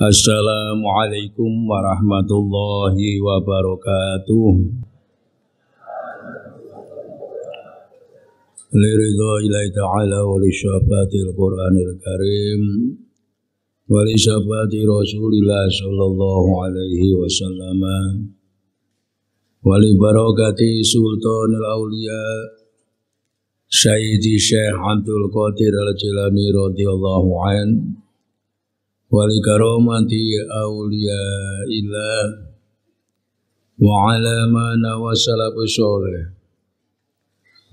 Assalamualaikum warahmatullahi wabarakatuh. Liridha ilahi ta'ala wa li syafatil Qur'anil Karim wa li Rasulillah sallallahu alaihi wasallam wa li barakati Sultanil Auliya Sayyidi Syekh Abdul Qadir Al-Jilani radhiyallahu anhu wal karamati awliya ila wa ala mana wa salafus salih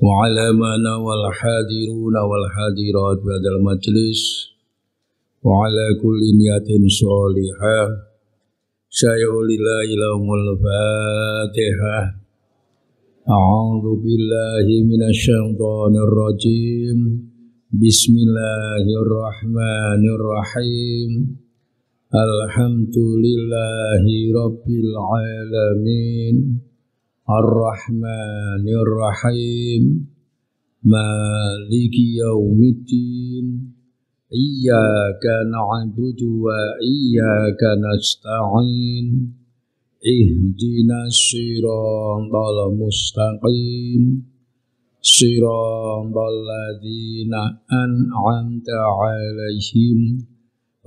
wa ala mana wal hadiruna wal hadirat badal majlis wa ala kulli niyatin salihah syai'ulillah ilahumul fatihah A'udzu billahi minasyaitonir rajim. Bismillahirrahmanirrahim. Alhamdulillahi rabbil alamin. Ar-Rahmanirrahim. Maliki Yawmiddin Iyaka na'budu wa iyaka nasta'in. Ihdinas siratal mustaqim. صراط الذين أنعمت عليهم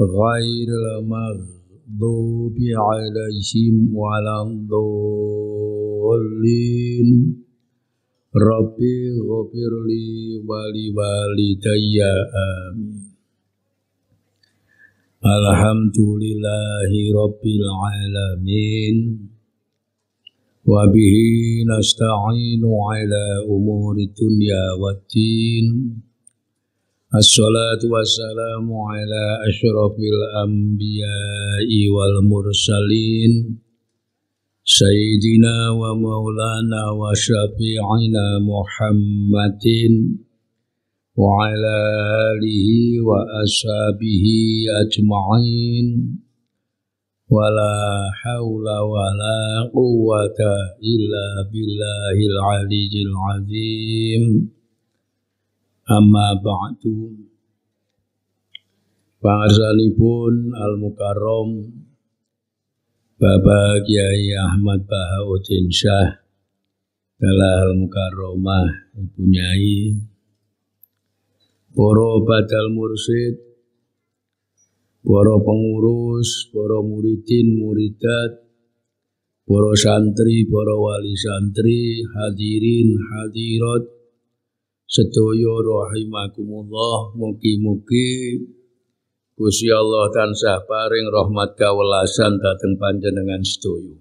غير المغضوب عليهم ولا الضالين رب اغفر لي ولوالدي آمين الحمد لله رب العالمين وبه نستعين على أمور الدنيا والدين الصلاة والسلام على أشرف الأنبياء والمرسلين سيدنا ومولانا وشفيعنا محمد وعلى آله وأصحابه أجمعين wala haula wala quwata illa billahil aliyil azim amma ba'du Pangarsanipun Al Mukarrom Bapak Kiai Ahmad Bahauddin Syah Dalah Al Mukarromah Ibu Nyai Para Badal Mursid para pengurus, para muridin, muridat, para santri, para wali santri, hadirin, hadirat, sedaya rahimakumullah, mugi-mugi Gusti Allah tansah paring rahmat kawelasan dhateng panjenengan sedaya.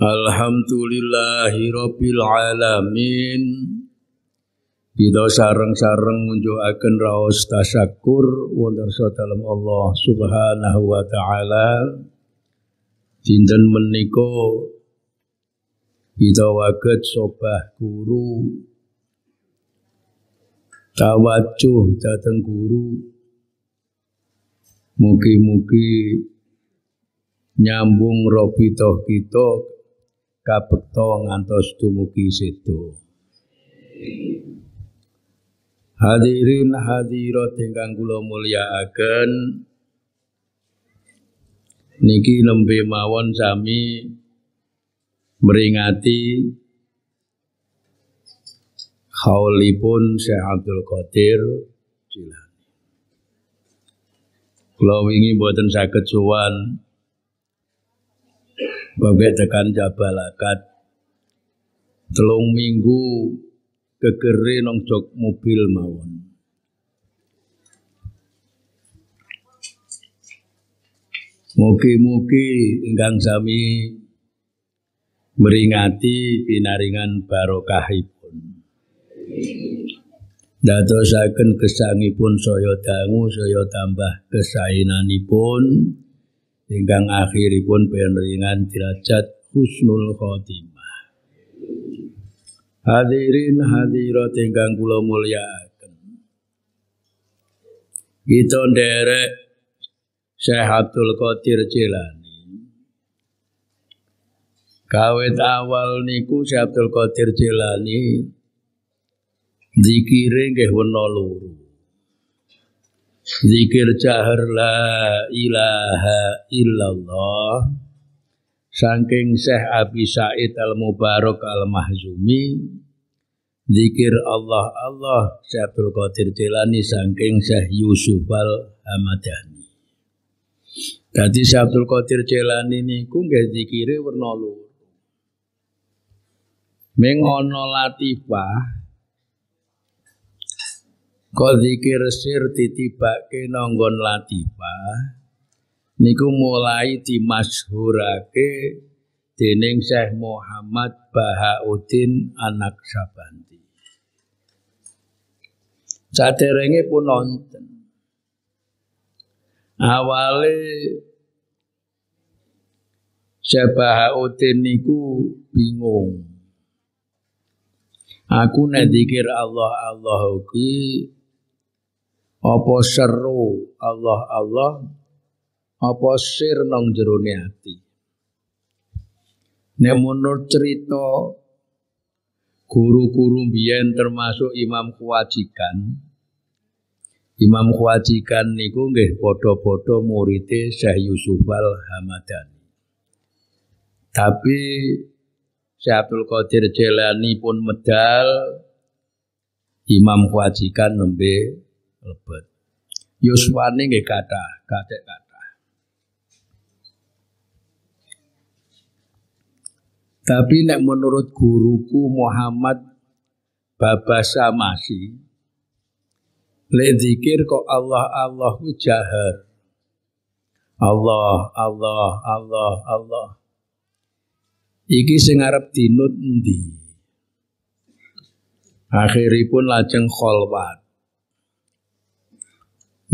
Alhamdulillahi rabbil alamin. Kita sarang-sarang ngunjukaken raos tasyakur wondersa dalam Allah Subhanahu wa taala. Dinten meniko kita waget sobah guru Tawacuh datang guru mugi-mugi nyambung robitoh kita kapetong ngantos dumugi situ Hadirin hadirat ingkang mulia mulyakaken niki nembe mawon sami meringati haulipun Syekh Abdul Qadir Jilani. Kula wingi boten saged sowan babeh tekan Jabalakat telung minggu gegere nang jok mobil mawon. Mugi-mugi ingkang sami meringati pinaringan barokahipun. Dadosaken gesangipun saya dangu saya tambah kesainanipun, ingkang akhiripun penringan derajat husnul khotimah. Hadirin hadirat ingkang kula mulyakaken. Kita gitu, nderek Syekh Abdul Qadir Jilani. Kawit awal niku Syekh Abdul Qadir Jilani zikire nggih wena loro. Zikir jahar la ilaha illallah Sangking Syekh Abi Said Al-Mubarak Al-Mahzumi Zikir Allah Allah Syekhul Qadir Jilani sangking Syekh Yusuf Al-Hamadani Jadi Syekhul Qadir Jilani niku nggih zikire werna loro Ming ana latifah kok zikir sir ditibake nanggon latifah niku mulai dimasyhurake dening Syekh Muhammad Bahauddin anak Sabanti. Saderenge pun nonton. Awale Syekh Bahauddin niku bingung. Aku nek zikir Allah Allah ki apa seru Allah Allah apa sir nang jerone ati. Nek menurut cerita guru-guru biyen termasuk Imam Kewajikan, Imam Kewajikan niku nggih padha-padha muridé Syekh Yusuf Al-Hamadani. Tapi Syekh Abdul Qadir Jailani pun medal Imam Kewajikan nembe lebet. Yuswani nggih kata, kata kan. Tapi nek menurut guruku Muhammad Babasa Masi, lek kok Allah Allah ku jahar. Allah Allah Allah Allah. Iki sing arep dinut endi? Akhiripun lajeng kholwat.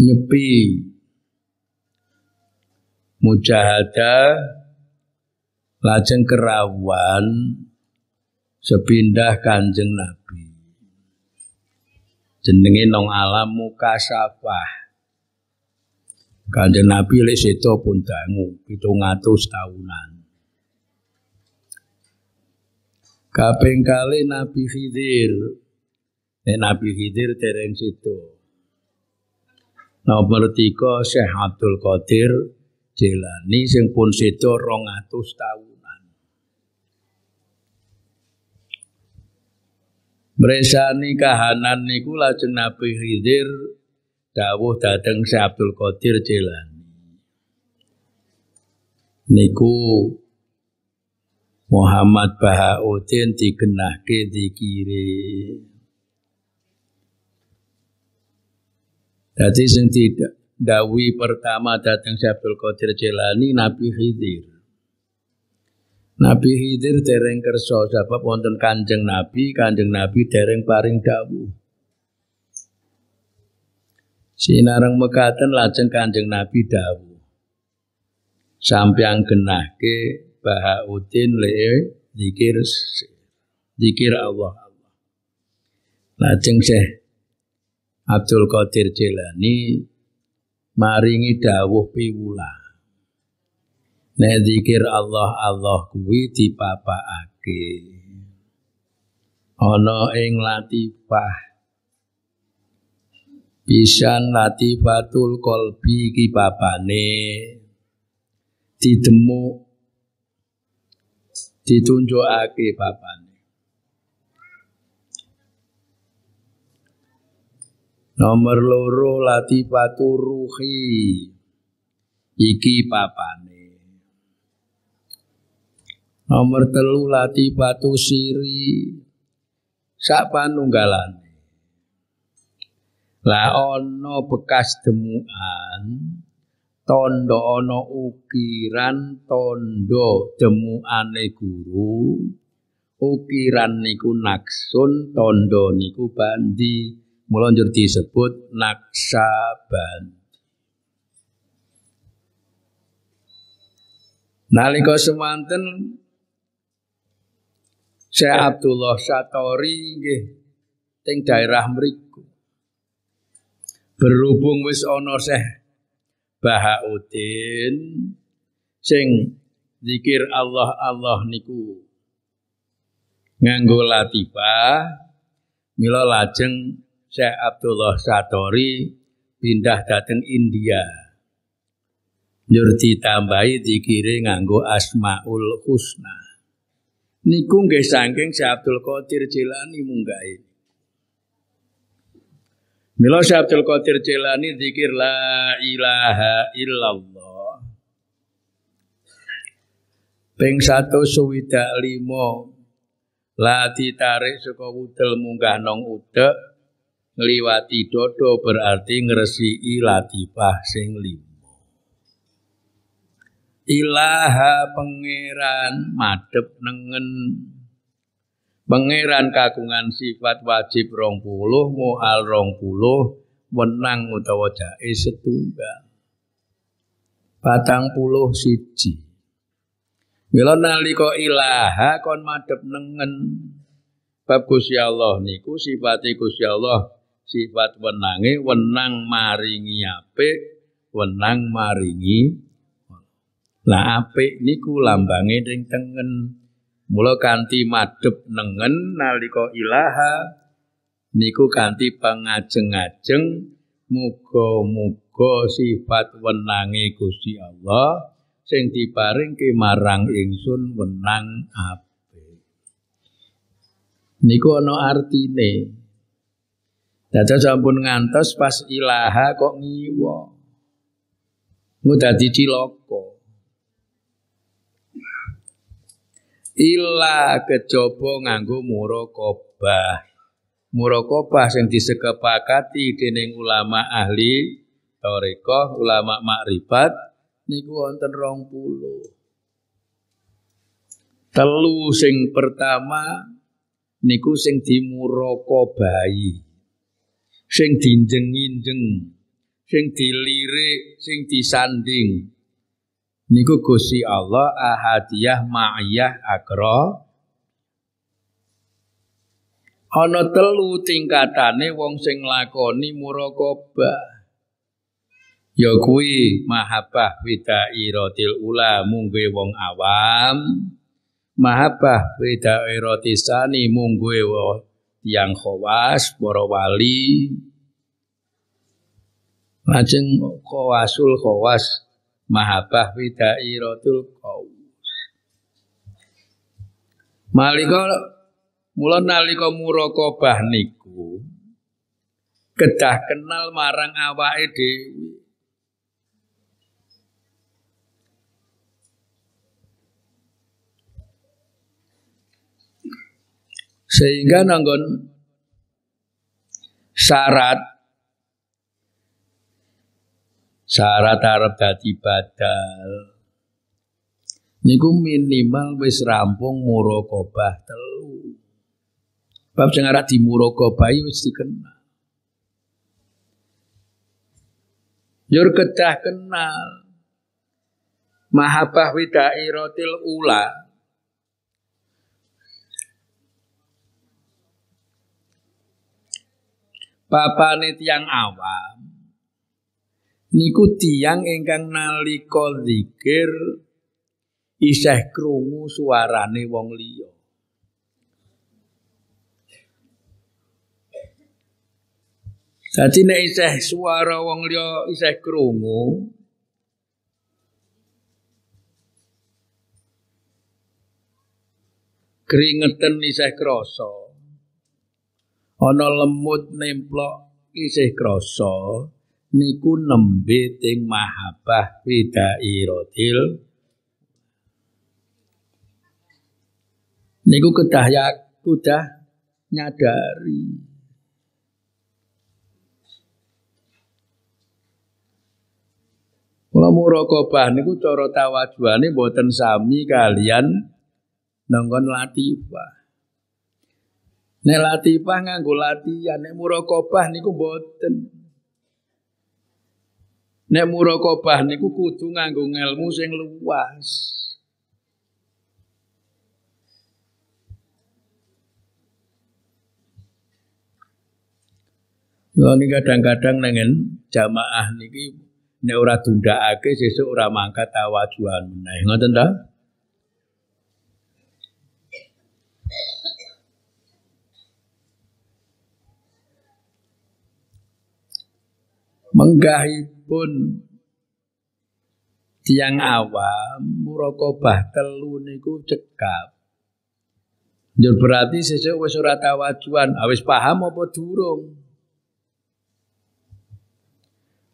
Nyepi mujahadah Lajeng kerawan sepindah Kanjeng Nabi. Jenenge nong alam muka safah. Kanjeng Nabi lek seto pun dangu ngatus tahunan. Kaping kali Nabi Khidir. Nek Nabi Khidir tereng situ. Nomor tiga Syekh Abdul Qadir Jelani sing pun sedo rongatus tahun. Meresani kahanan niku lajeng Nabi Khidir dawuh dateng si Abdul Qadir Jilani. Niku Muhammad Bahauddin digenahke dikiri Dadi sing tidak dawi pertama datang si Abdul Qadir Jilani Nabi Khidir. Nabi Khidir dereng kerso sebab wonten Kanjeng Nabi, Kanjeng Nabi dereng paring dawuh. Sinarang mekaten lajeng Kanjeng Nabi dawuh. Sampyang genahke baha utin le zikir zikir Allah Allah. Lajeng Syekh Abdul Qadir Jilani maringi dawuh piwulang. Nek zikir Allah Allah kuwi dipapakake. Ana ing latifah. Pisan latifatul kolbi ki papane didemuk ditunjukake papane. Nomor loro latifatu ruhi iki papane Nomor telu latifatu siri sak panunggalane. Lah ono bekas demukan, tondo ono ukiran tondo demukane guru. Ukiran niku naksun, tondo niku bandi. Mula disebut naksabandi. Nalika semanten Syekh ya. Abdullah Satori nggih teng daerah mriku. Berhubung wis ana Syekh Bahauddin sing zikir Allah Allah niku nganggo latifah milo lajeng Syekh Abdullah Satori pindah dateng India. Nyur ditambahi dikiri nganggo Asmaul Husna niku nggih saking Syekh Abdul Qadir Jilani munggahe. Mila Syekh Abdul Qadir Jilani zikir la ilaha illallah. Ping 125 la ditarik saka wudel munggah nang udek ngliwati dodo berarti ngresiki latifah sing lima ilaha pangeran madep nengen Pangeran kagungan sifat wajib rong puluh, mual rong puluh, wenang utawa jae setunggal. batang puluh siji. Mila nalika ilaha kon madep nengen. Bab Gusti Allah niku sifate Gusti Allah sifat wenange wenang maringi apik, wenang maringi lah apik niku lambange ning tengen. Mula kanthi madhep nengen nalika ilaha niku kanthi pangajeng-ajeng muga-muga sifat wenange Gusti Allah sing diparingke marang ingsun wenang apik. Niku ana artine. Dadah sampun ngantos pas ilaha kok ngiwa. Engko dadi cilaka. illa kejaba nganggo muraqabah muraqabah sing disepakati dening ulama ahli tarekah ulama makrifat niku wonten 20 telu sing pertama niku sing dimuraqabahi sing dinjeng-injeng sing dilirik sing disanding niku Gusti Allah ahadiyah ma'iyah agro, ana telu tingkatane wong sing nglakoni yo ya kuwi mahabbah widairatil ula mungguwe wong awam mahabbah widairotisani wong yang khawas para wali lajeng khawasul khawas mahabah bidairatul qaus malika mula nalika muraqabah niku kedah kenal marang awake dhewe sehingga nanggon syarat syarat arep dadi badal niku minimal wis rampung murakabah telu bab sing arep murakabah ya wis dikenal Yur kedah kenal Mahabah widai rotil ula Nit yang awal niku tiyang engkang nalika zikir isih krungu suarane wong liya dadi nek isih suara wong liya isih krungu keringetan isih krasa ana lemut nemplok isih krasa niku nembe ting mahabbah irotil niku kedah ya kudah nyadari mau muraqabah niku cara tawajuane boten sami kalian nongkon latifah. Nek latifah nganggo latihan, nek muraqabah niku boten. Nek bah, niku kudu nganggo ilmu sing luas. Lha ini kadang-kadang nengen jamaah niki nek ora dundakake sesuk ora mangkat tawajuan. meneh. Ngoten ta? menggahipun tiang awam murokobah telu niku cekap Jadi berarti sesuk wis ora tawajuan, awis ah, paham apa durung?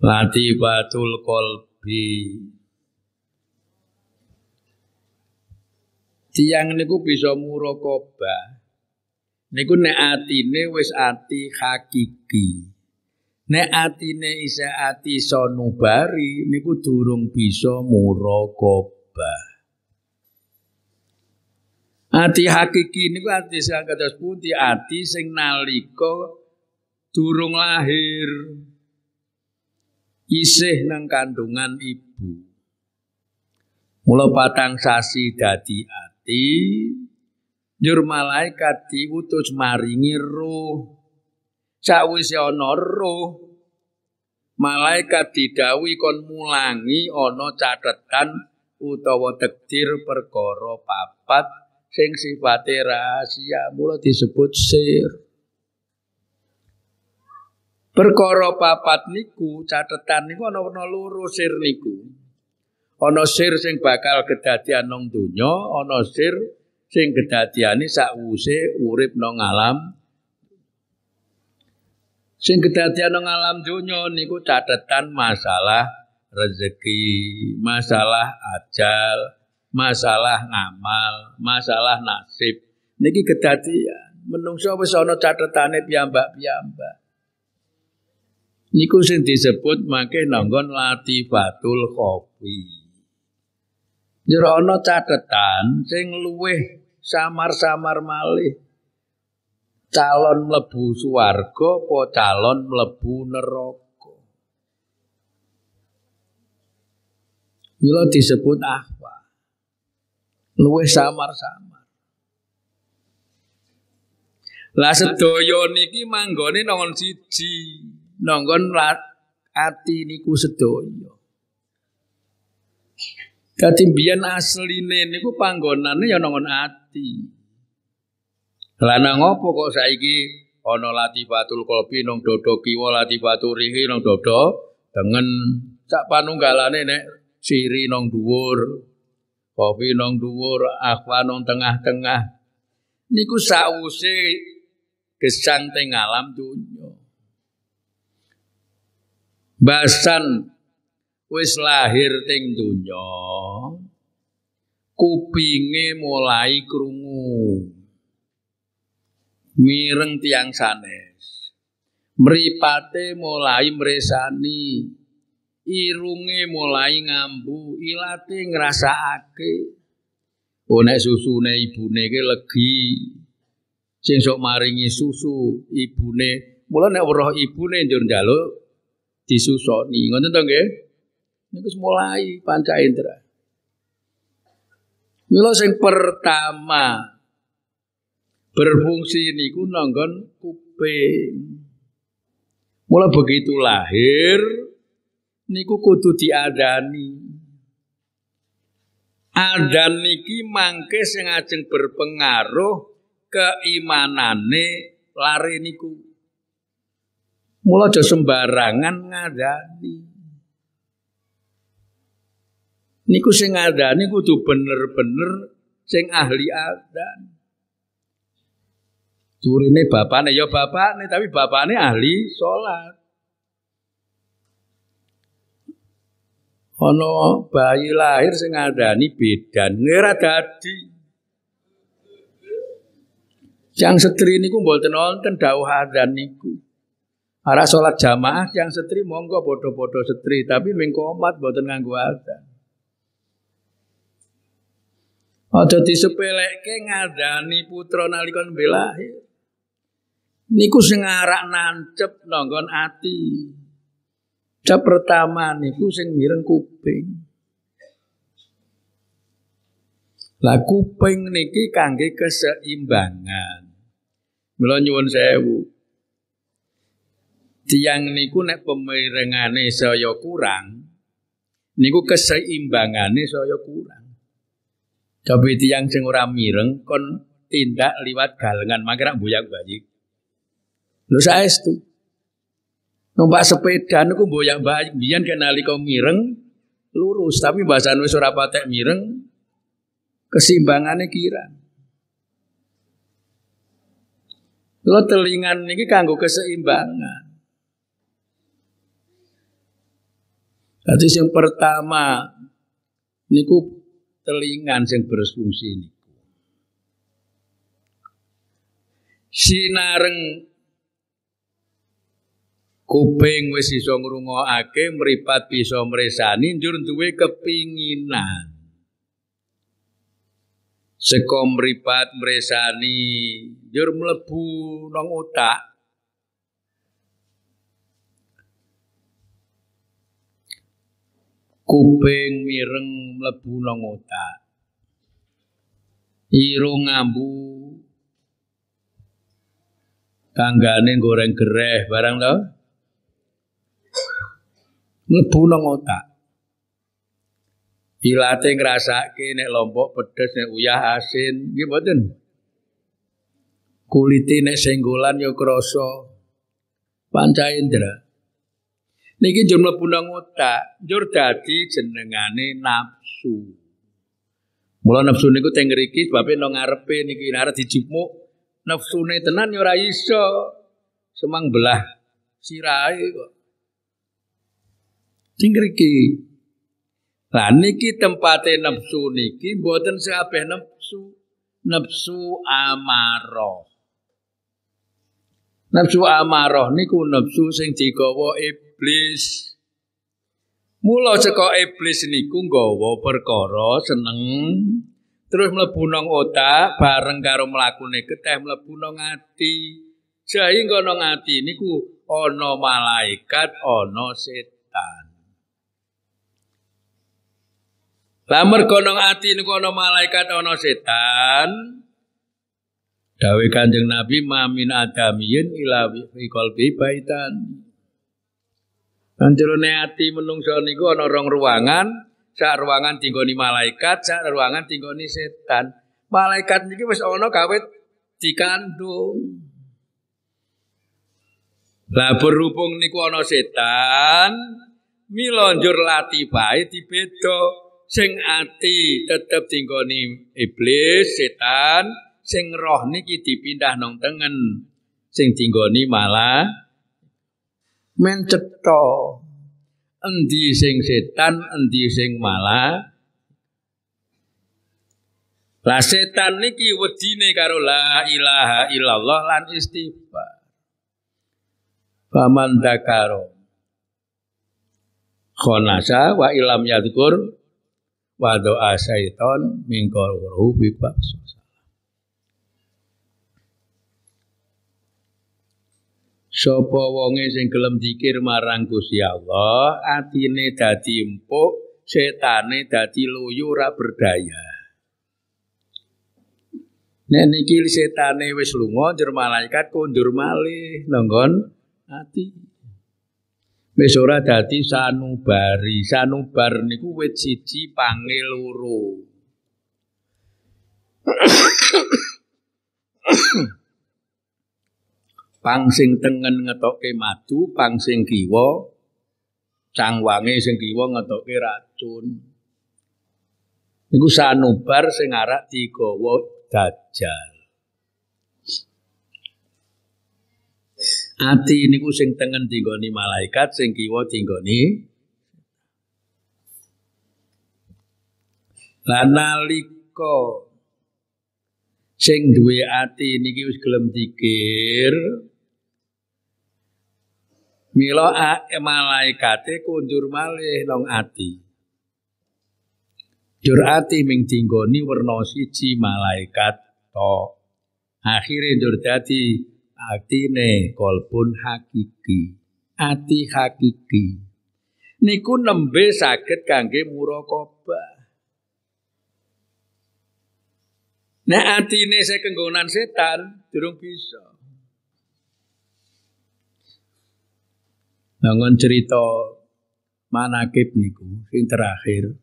batul kolbi Tiang niku bisa murokobah Niku nek atine wis ati hakiki. Nek atine isih ati iso nubari niku durung bisa muraqabah. Ati hakiki niku ati sing kados pundi ati sing nalika durung lahir isih nang kandungan ibu. Mula patang sasi dadi ati njur malaikat diutus maringi roh. Sakwise ana roh malaikat didawi kon mulangi ana cathetan utawa tekdir perkara papat sing sifate rahasia mula disebut sir perkara papat niku cathetan niku ana ana loro sir niku ana sir sing bakal kedadian nang donya ana sir sing kedadiane se urip nang alam Sing kedadian alam donya niku catatan masalah rezeki, masalah ajal, masalah ngamal, masalah nasib. Niki kedadian. Menungso wis ana catetane piyambak-piyambak. Niku sing disebut mangke nanggon latifatul kopi. Jero ana catetan sing luweh samar-samar malih calon mlebu swarga apa calon mlebu neraka Mila disebut ahwa luwih samar-samar Lah sedaya niki manggone nongon siji nongon ati niku sedaya Dadi biyen asline niku panggonane ya nongon ati Lana ngopo kok saiki ana latifatul qalbi nang dodo kiwa latifatu rihi nang dodo dengan sak panunggalane nek siri nang dhuwur kopi nang dhuwur akwa nang tengah-tengah niku sause gesang teng alam dunya basan wis lahir teng dunya kupinge mulai krungu mireng tiang sanes beripate mulai meresani, irunge mulai ngambu ilate ngrasakake oh nek susune ibune iki legi sing sok maringi susu ne, mula nek ibu ne njur njaluk disusoni ngoten to nggih niku mulai panca indra Mula sing pertama berfungsi niku nonggon kuping. Mula begitu lahir niku kudu diadani. Adan niki mangke sing ajeng berpengaruh keimanane lari niku. Mula aja sembarangan ngadani. Niku sing ngadani kudu bener-bener sing ahli adan ini bapak bapakne ya nih, tapi bapak nih ahli salat. Ana bayi lahir sing nih bedan ngira dadi. Yang setri niku mboten wonten dawuh adzan niku. Arah sholat jamaah yang setri monggo bodoh-bodoh setri tapi ada. mboten nganggo adzan. Aja disepelekke ngadani putra nalika lahir niku sing arak nancep nonggon ati. Cap pertama niku sing mireng kuping. Lah kuping niki kangge keseimbangan. Mula nyuwun sewu. Tiang niku nek pemirengane saya kurang, niku keseimbangane saya kurang. Tapi tiang sing ora mireng kon tindak liwat galengan, mangke buyak-buyak. Lho saestu. Numpak sepeda niku mboyak bayang biyen nalika mireng lurus tapi bahasa wis ora patek mireng kesimbangannya kira. Lo telingan ini kanggo keseimbangan. Jadi yang pertama niku telingan yang berfungsi niku. Sinareng kuping wis iso ngrungokake mripat bisa mresani njur duwe kepinginan seka mripat mresani njur mlebu nang otak kuping mireng mlebu nang otak irung ngambu tanggane goreng gereh barang lho Mlebu nang otak. Ilate ngrasake nek lombok pedes nek uyah asin, nggih mboten. Kulite nek senggolan ya krasa. Panca indra. Niki jur mlebu nang otak, jur dadi jenengane nafsu. Mula nafsu niku teng ngriki sebabe nang ngarepe niki arep dijupuk nafsune tenan ya ora iso. Semang belah sirai. kok. Tinggriki. Lah niki tempate nafsu niki mboten sekabeh nafsu. Nafsu amarah. Nafsu amarah niku nafsu sing digawa iblis. Mula saka iblis niku nggawa perkara seneng terus mlebu nang otak bareng karo mlakune keteh mlebu nang ati. Jahe kono ngati niku ana malaikat, ana setan. Lah mergo nang ati niku ana malaikat ono setan. Dawe Kanjeng Nabi mamin adamiyin ila fi qalbi baitan. Nang hati ati menungso niku ana rong ruangan, sak ruangan tinggoni malaikat, sak ruangan tinggoni setan. Malaikat niki wis ana gawe dikandung. Lah berhubung niku ono setan, milonjur lati bae dibeda sing ati tetep tinggoni iblis, setan, sing roh niki dipindah nang tengen. Sing tinggoni malah men cetha. Endi sing setan, endi sing malah Lah setan niki wedine karo la ilaha illallah lan istighfar. Faman dakaro khonasa wa ilam yadkur wa doa syaiton mingkol uruhu bibaksu. So wonge sing gelem dikir marang Gusti Allah, atine dadi empuk, setane dadi loyo ora berdaya. Nek niki setane wis lunga, jer malaikat kondur malih nenggon ati. wis ora dadi sanubari sanubar niku wit siji pange loro pang sing tengen ngetokke madu pang sing kiwa cangwange sing kiwa ngetokke racun niku sanubar sing arah digawa dajar Ati niku sing tengen dinggoni malaikat, sing kiwa dinggoni Lan nalika sing duwe ati niki wis gelem dikir mila malaikate kundur malih nang ati. Jur ati ming dinggoni werna siji malaikat to Akhire jur dadi atine kolbun hakiki ati hakiki niku nembe saged kangge muraqabah nek nah, atine sekenggonan setan durung bisa bangun cerita manakib niku sing terakhir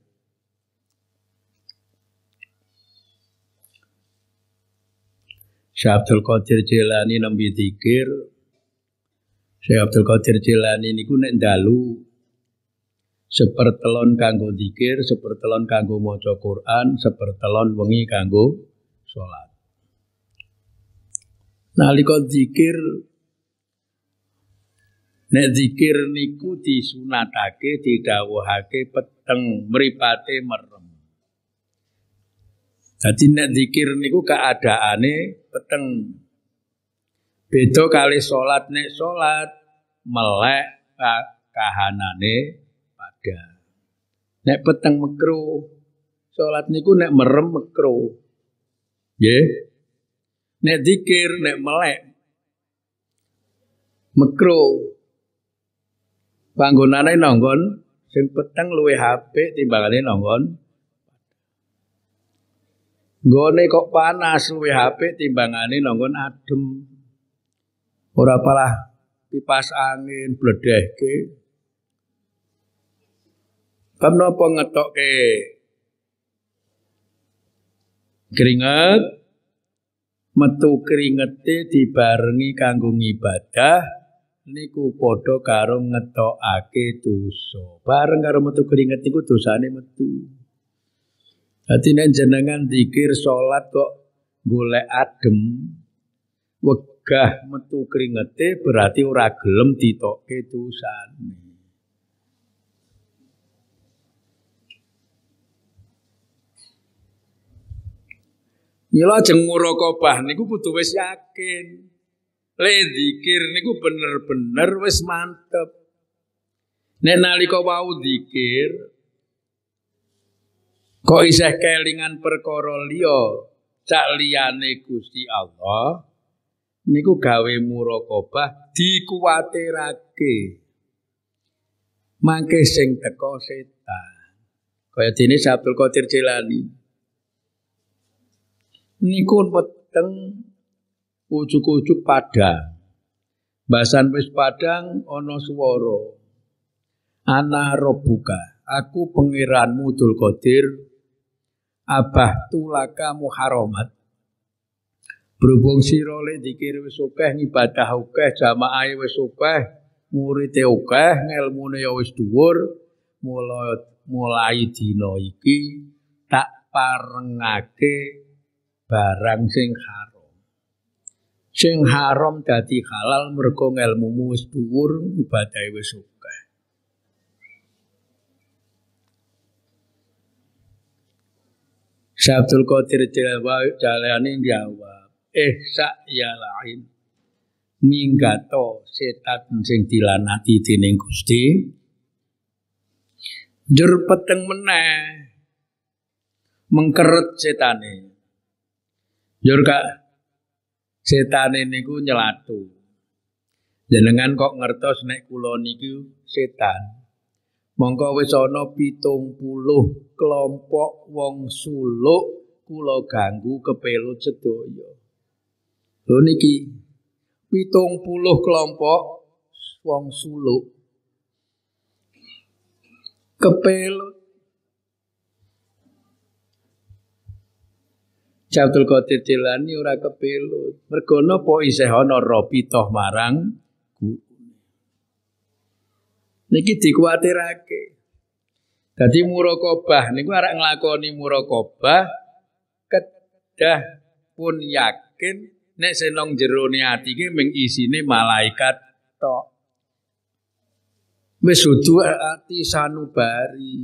Syekh Abdul Qadir Jilani nembe zikir. Syekh Abdul Qadir Jilani niku nek dalu sepertelon kanggo zikir, sepertelon kanggo maca Quran, sepertelon wengi kanggo salat. Nalika zikir nek zikir niku disunatake didawahake, peteng meripate, merah. Jadi nek zikir niku keadaane peteng. Beda kali salat nek salat melek kahanane pada. Nek peteng mekro. Salat niku nek merem mekru. Nggih. Nek zikir nek melek mekro. Panggonane nonggon sing peteng luwe HP timbangane nonggon Gone kok panas luwe HP timbangane nonggon adem. Ora apalah kipas angin bledehke. Bab napa ngetokke keringet metu keringete dibarengi kanggo ibadah niku padha karo ngetokake dosa. Bareng karo metu keringet niku dosane metu hati nek jenengan zikir sholat kok golek adem, wegah metu keringete berarti ora gelem ditokke dosane. Mila ya jeng muraqabah niku kudu wis yakin. Le zikir niku bener-bener wis mantep. Nek nalika wau zikir, Kok isih kelingan perkara liya cak liyane Gusti Allah niku gawe muraqabah dikuwatirake. Mangke sing teko setan. Kaya dene Abdul Qadir Jilani. Niku peteng ujuk-ujuk padang. Basan wis padang ana swara. Ana robuka. Aku pengiranmu Dul Qadir abah tulaka muharomat berhubung sira dikirim dikir wis akeh ngibadah akeh jamaah wis akeh murid akeh ngelmune ya wis mulai mulai dina iki tak parengake barang sing haram sing haram dadi halal mergo ngelmu wis dhuwur ibadahe wis Syekh Abdul Qadir Jalani jawab, eh sak ya lain minggato setan sing dilanati dening Gusti. Jur peteng meneh mengkeret setane. Jur gak setane niku nyelatu. Jenengan kok ngertos nek kula niku setan. Mongko wis ana 70 kelompok wong suluk kula ganggu kepelut sedaya. Lho niki 70 kelompok wong suluk kepelut Jabdul Qadir Jilani ora kepelut. Mergo napa isih ana rabithah marang Niki dikuatirake. Jadi murokobah niku arek nglakoni murokobah kedah pun yakin nek senong jerone ati mengisi ming isine malaikat tok. Wis ati sanubari.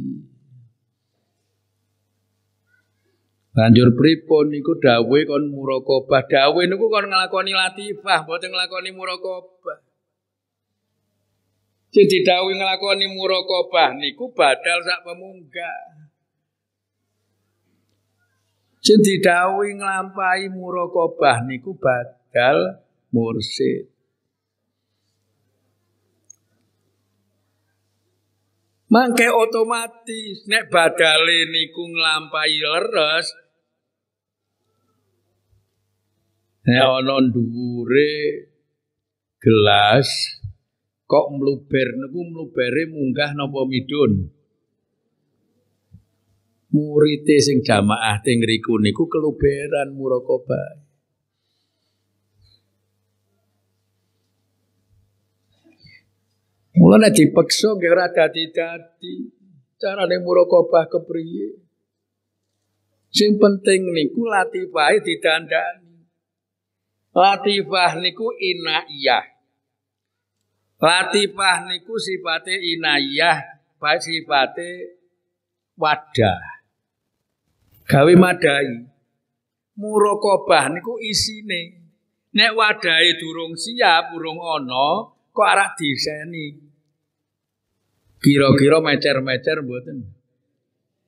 Banjur pripun niku dawuhe kon muraqabah. Dawuhe niku kon nglakoni latifah, mboten nglakoni muraqabah. Sing didhawuhi nglakoni muraqabah niku badal sak pemunggah. Sing didhawuhi nglampahi muraqabah niku badal mursid. Mangke otomatis nek badale niku nglampahi leres nek ana dhuwure gelas kok mluber niku mlubere munggah napa midun murite sing jamaah teng riku niku keluberan muraqabah Mulane dipaksa nggih ora dadi-dadi. Carane muraqabah kepriye? Sing penting niku latifah didandani. Latifah niku inaiyah. Latifah niku sifate inayah, sifate wadah. Gawe madai. Murokobah niku isine. Nek wadahe durung siap, durung ono, kok arah diseni. Kira-kira mecer-mecer mboten.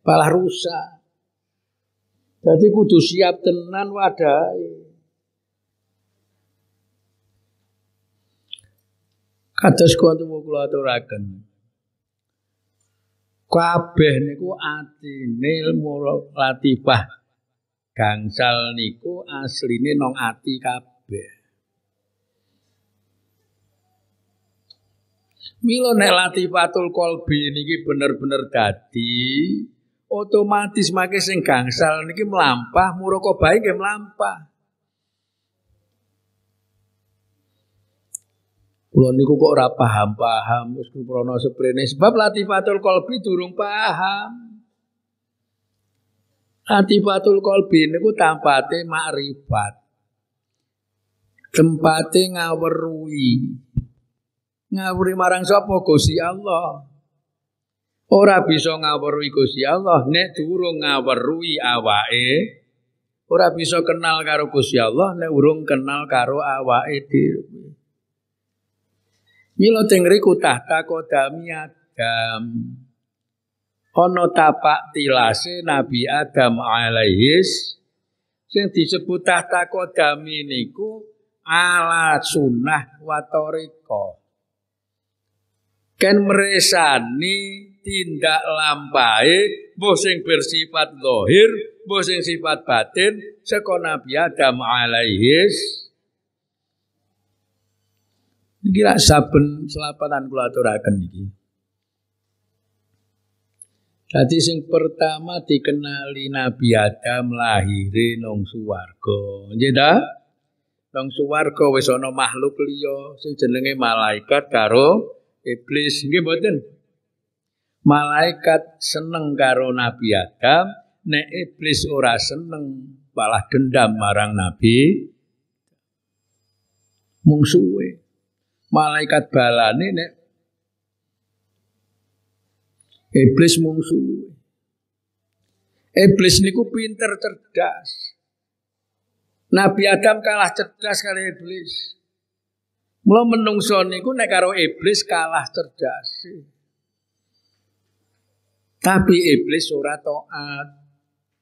Palah rusak. Jadi kudu siap tenan wadahe. Kados kuwonten kula aturaken. Kabeh niku atine muruk latifah. Gangsal niku asline nong ati kabeh. Milo nek latifatul kolbi niki bener-bener dadi otomatis makai sing gangsal niki melampa, muroko baik nggih mlampah. Kula niku kok ora paham-paham wis krana seprene sebab latifatul qalbi durung paham. Latifatul qalbi niku tampate makrifat. Tempate ngawerui. Ngawuri marang sapa Gusti Allah. Ora bisa ngawerui Gusti Allah nek durung ngawerui awake. Ora bisa kenal karo Gusti Allah nek urung kenal karo awake dhewe. Mila ku tahta kodami Adam. Ono tapak tilase Nabi Adam alaihis sing disebut tahta kodami niku ala sunnah watoriko, Ken meresani tindak lampai, bosing bersifat lohir, bosing sifat batin saka Nabi Adam alaihis kira saben selapatan kula aturaken iki. Dadi sing pertama dikenali Nabi Adam lahir nang suwarga. Nggih ta? Nang suwarga wis ana makhluk liya sing jenenge malaikat karo iblis. Nggih mboten? Malaikat seneng karo Nabi Adam, nek iblis ora seneng malah dendam marang Nabi mung suwe malaikat balane nek iblis mungsu. Iblis niku pinter cerdas. Nabi Adam kalah cerdas kali iblis. Mula menungso niku nek karo iblis kalah cerdas. Tapi iblis ora taat.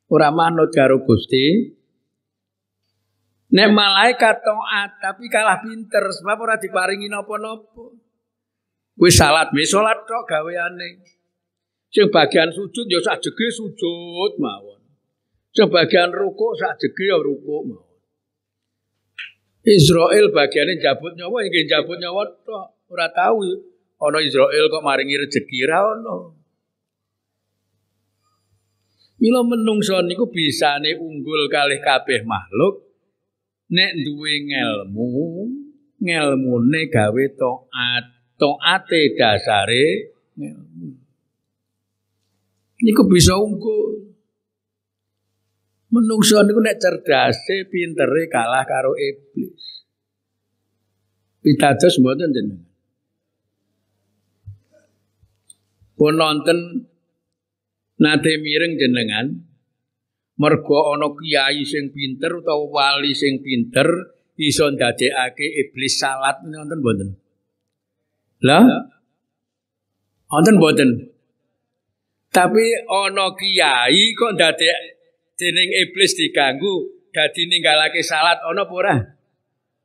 Ora manut karo Gusti Nek malaikat taat tapi kalah pinter sebab ora diparingi napa nopo. Kuwi salat wis salat tok gaweane. Sing bagian sujud ya sak jege sujud mawon. Sing bagian rukuk sak jege ya rukuk mawon. Israel bagiane jabut nyawa iki jabut nyawa tok ora tahu ana Israel kok maringi rezeki ra ono. Mila menungso niku bisane unggul kalih kabeh makhluk nek duwe ngelmu ngelmune gawe taat taate dasare ngelmu niku bisa unggul menungso niku nek cerdase pintere kalah karo iblis pitados mboten jenengan pun nonton nate mireng jenengan mergo ana kiai sing pinter utawa wali sing pinter iso ndadekake iblis salat nonton mboten lah wonten mboten tapi ana kiai kok ndadek dening iblis diganggu dadi ninggalake salat ana apa ora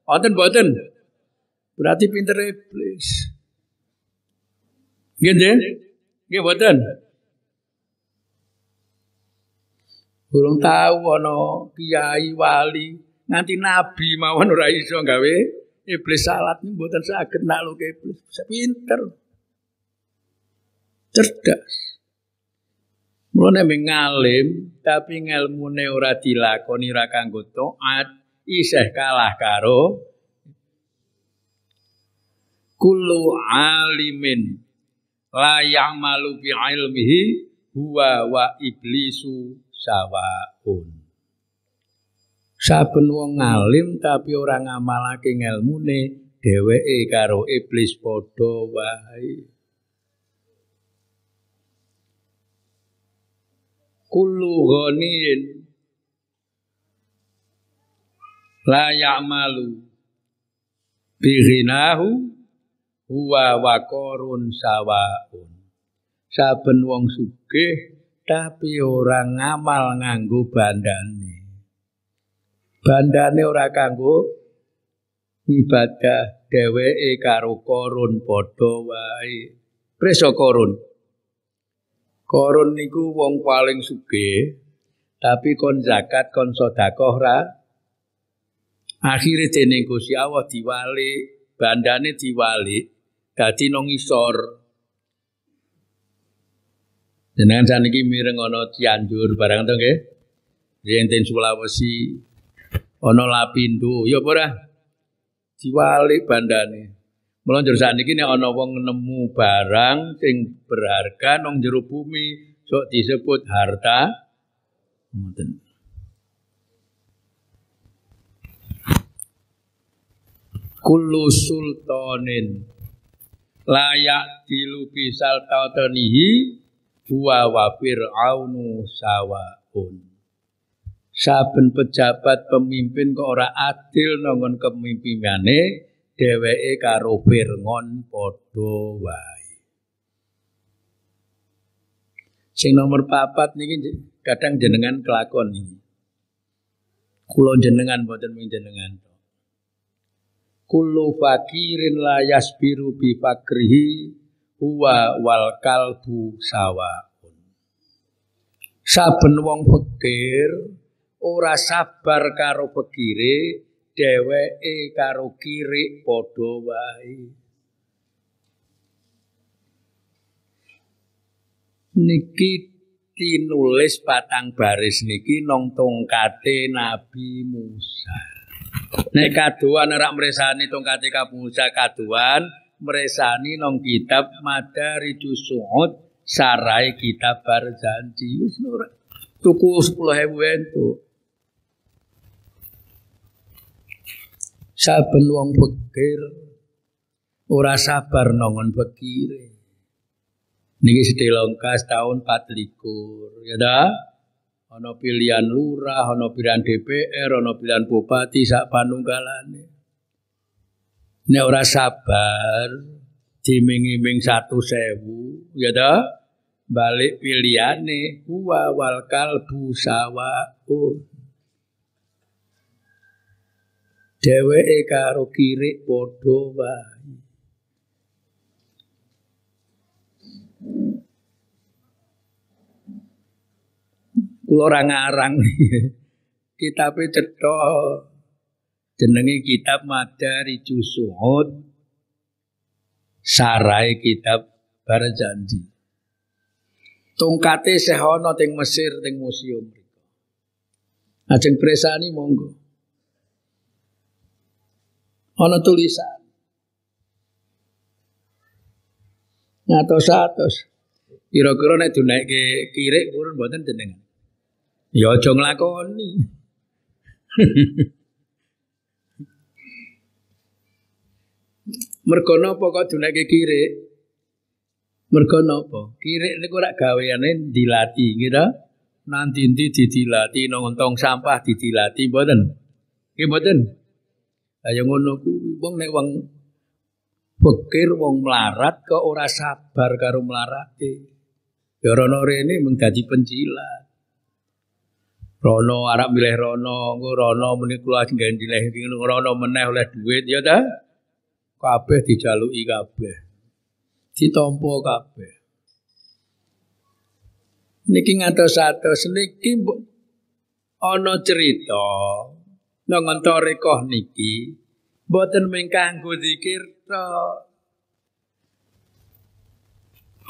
wonten mboten berarti pinter iblis Gede, gede, mboten Burung tahu ana kiai wali nganti nabi mawon ora iso gawe iblis salat nih buatan saya kenal nakluke iblis. Pinter. Cerdas. nih mengalim tapi ngelmu ora dilakoni ora kanggo taat kalah karo kulu alimin layang malu bi ilmihi huwa wa iblisu sawaun. Saben wong ngalim tapi ora ngamalake ngelmune dheweke karo iblis padha wae. Kullu ghaniyin la ya'malu bi ghinahu huwa waqarun sawaun. Saben wong sugih tapi ora ngamal nganggo bandane. Bandane ora kanggo ibadah dheweke karo korun padha wae. Preso korun. Korun niku wong paling sugih, tapi kon zakat kon sedekah ra akhire dening Gusti Allah diwali, bandane diwali dadi nang isor. Jenengan ini mireng ono Cianjur barang itu nggih. Enten Sulawesi ono Lapindo, ya apa ora? Diwalik bandane. Mula jur ini nek ono wong nemu barang sing berharga nang jero bumi sok disebut harta ngoten. Kullu sultanin layak dilu bisal tautanihi huwa wa fir'aunu sawaun saben pejabat pemimpin kok ora adil nongon kepemimpinane dheweke karo Fir'aun padha wae sing nomor papat niki kadang jenengan kelakon niki kula jenengan boten mung jenengan kullu fakirin layas biru bifakrihi huwa wal kalbu sawaun saben wong fakir ora sabar karo pekire dheweke karo kiri padha wae niki tinulis patang baris niki nong tongkate Nabi Musa. Nek kaduan ora meresani tongkate Kapusa kaduan, meresani nong kitab ridu Su'ud sarai kitab Barzanji wis tuku sepuluh 10000 entuk saben wong pikir ora sabar nongon pikir. niki Sri Lanka tahun patlikur, ya dah. ono pilihan lurah ono pilihan DPR ono pilihan bupati sak panunggalane Nek ora sabar diming-iming satu sewu, ya toh? Balik pilihane huwa wal kalbu sawaun. Dheweke karo kirik padha wae. Kula ora ngarang. Kitabe cetha jenenge kitab Madarijus Suhud sarai kitab Barzanji tongkate isih ana teng Mesir teng museum mriku ajeng presani monggo Ono tulisan ngatos atos kira-kira nek dinaikke kirik purun mboten jenengan ya aja nglakoni Mergo napa kok dunake kirik? Mergo napa? Kirik niku ora gaweane dilati, kira nanti ndi didilati nongtong sampah didilati mboten. Nggih mboten. Lah ya ngono kuwi wong nek wong pikir wong melarat kok ora sabar karo melarate. Ya rono rene menjadi pencilat. Rono arep milih rono, engko rono muni kula jeneng dileh rono meneh oleh duit ya ta. kabeh dijaluki kabeh Ditompo kabeh niki ngados-ados niki ana cerita nang antare kok niki mboten mung kanggo zikir tok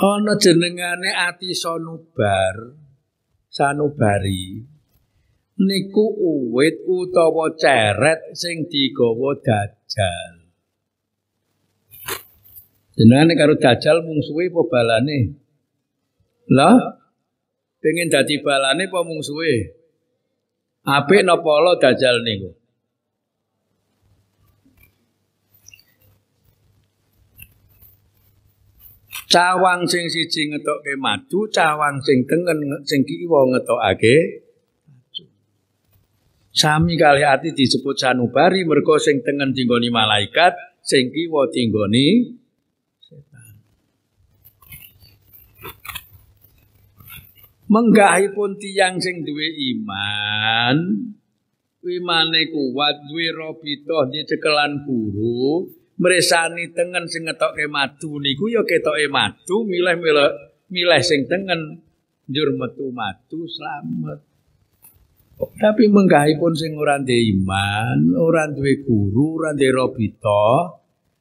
ana jenengane ati sanubar sanubari niku uwit utawa ceret sing digawa dajal Jenengan karo dajal mung suwe apa balane? Lah, pengen dadi balane apa mung suwe? Apik napa dajal niku? Cawang sing siji ngetokke madu, cawang sing tengen sing kiwa ngetokake Sami kali ati disebut sanubari mergo sing tengen tinggoni malaikat, sing kiwa menggahi pun tiang sing duwe iman imane kuat duwe robitoh di cekelan guru meresani tengen sing ngetoke madu niku ya ketoke madu milih-milih milih sing tengen njur metu madu tapi menggahi pun sing ora duwe iman ora duwe guru ora duwe robitoh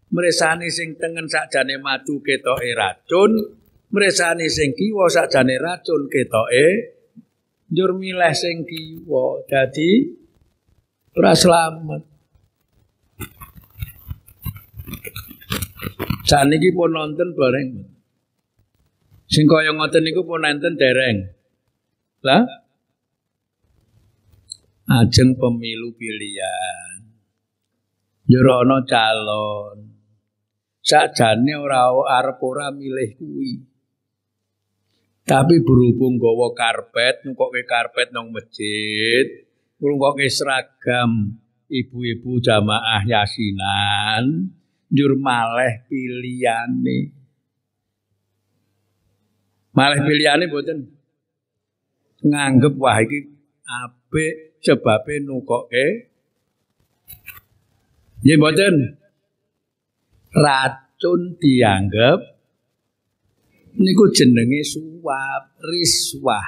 meresani sing tengen sakjane madu ketoke racun Mresani sing kiwa sakjane racun ketoke njur milih sing kiwa. Dadi ora slamet. Saniki pun nonton bareng. Sing kaya ngoten niku pun nonton dereng. Lah ajeng pemilu pilihan. Njur ana calon. Sakjane ora arep ora milih kuwi. Tapi berhubung gawa karpet, nungkoke karpet nang masjid, ngrungokke seragam ibu-ibu jamaah yasinan, njur maleh pilihane. Maleh pilihane mboten nganggep wah iki apik sebabe nungkoke. ya mboten. Racun dianggap. niku jenenge suap riswah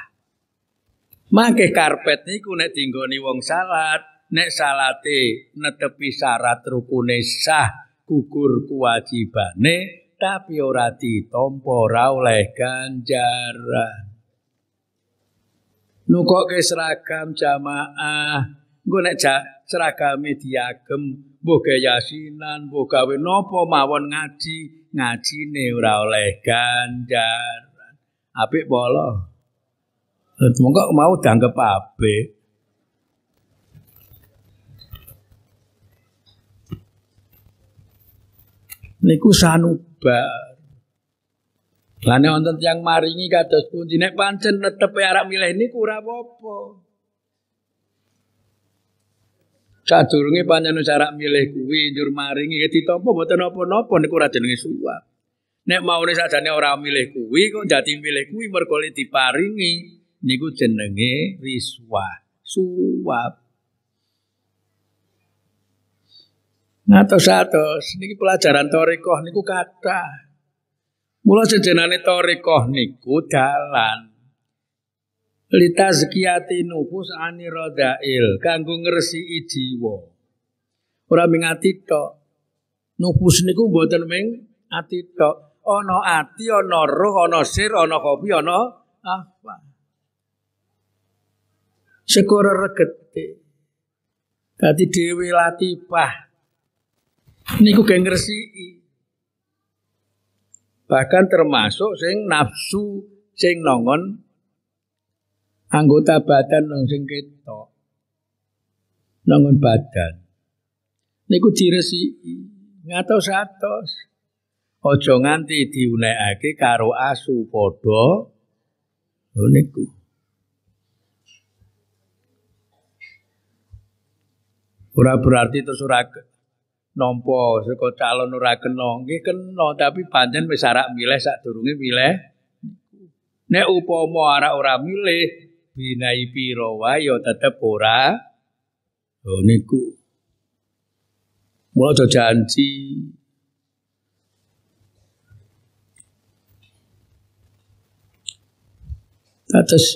Mangke karpet niku nek dinggoni wong salat, nek salate netepi syarat rukune sah gugur kewajibane tapi ora ditampa ora oleh ganjaran. Nukoke seragam jamaah, engko nek seragam seragame diagem mbuh yasinan, mbuh gawe napa mawon ngaji, ngajine ora oleh ganjaran. Apik polo. Mongko mau dianggep apik. Niku sanubar. Lane wonten tiyang maringi kados pun nek pancen netepe arek milih niku ora apa-apa. Sadurunge panjang cara milih kuwi njur maringi ya ditampa mboten nopo napa niku ora jenenge suap. Nek saja nih orang milih kuwi kok dadi milih kuwi mergo diparingi niku jenenge riswah, suap. ngatos satu niki pelajaran torikoh niku kata. Mula sejenane torikoh niku jalan litazkiyati nufus anirodail kanggo ngresiki jiwa ora ming ati tok nufus niku mboten ming ati tok ana ati ana roh ana sir ana kopi ana apa sekora regete dadi dhewe latifah niku geng ngresiki bahkan termasuk sing nafsu sing nongon anggota badan nang sing ketok nangun badan niku diresiki ngatos atos ojo nganti diunekake karo asu padha niku ora berarti terus ora nampa saka calon ora kena nggih kena tapi pancen wis arak milih sadurunge milih nek upama arak ora milih binai piro wae ya tetep ora oh niku Mula janji Terus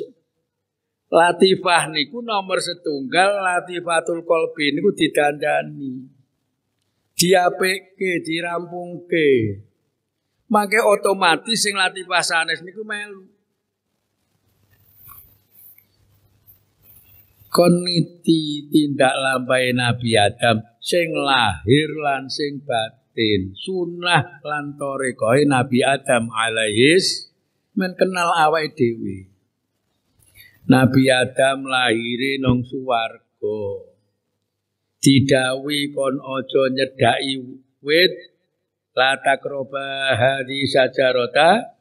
Latifah niku nomor setunggal Latifatul Kolbi niku didandani. Diapike, dirampungke. Mangke otomatis sing Latifah sanes niku melu. koniti tindak lambai Nabi Adam sing lahir lan sing batin sunah lan torekoe Nabi Adam alaihis men kenal dewi. Nabi Adam lahiri nang suwarga didawi kon aja wed, wit la hari hadi sajarota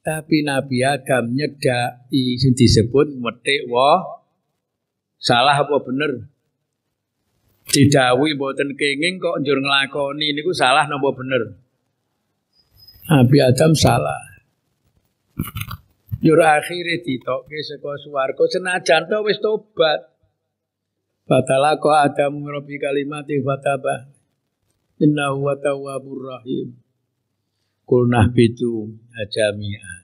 tapi Nabi Adam nyedhaki sing disebut metik wah Salah apa bener? Didawi mboten kenging kok njur ini niku salah napa bener? Nabi Adam salah. Yur akhirnya ditokke saka swarga senajan to wis tobat. Batala ko Adam rabbi kalimat fataba. Inna huwa tawabur rahim. Kulnah bitu ajami'a.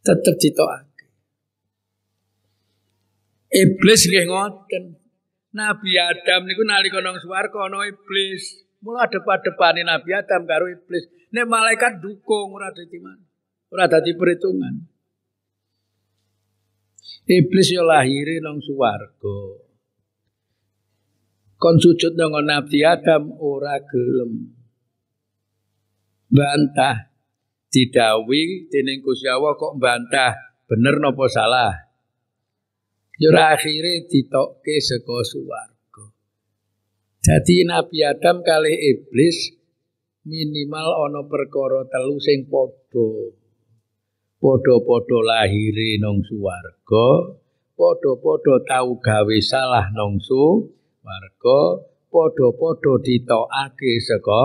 tetap ditokke Iblis nggih ngoten. Nabi Adam niku nalika nang swarga ana iblis. Mula depan depane Nabi Adam karo iblis. Nek malaikat dukung ora dadi man. Ora dadi perhitungan. Iblis yo lahir nang swarga. Kon sujud nang Nabi Adam ora gelem. Bantah didawi dening Gusti Allah kok bantah bener napa salah? Jura akhirnya ditokke seko suwargo. Jadi Nabi Adam kali iblis minimal ono perkara telu sing podo. Podo-podo lahiri nong suwargo. Podo-podo tau gawe salah nong suwargo. Podo-podo ditokake seko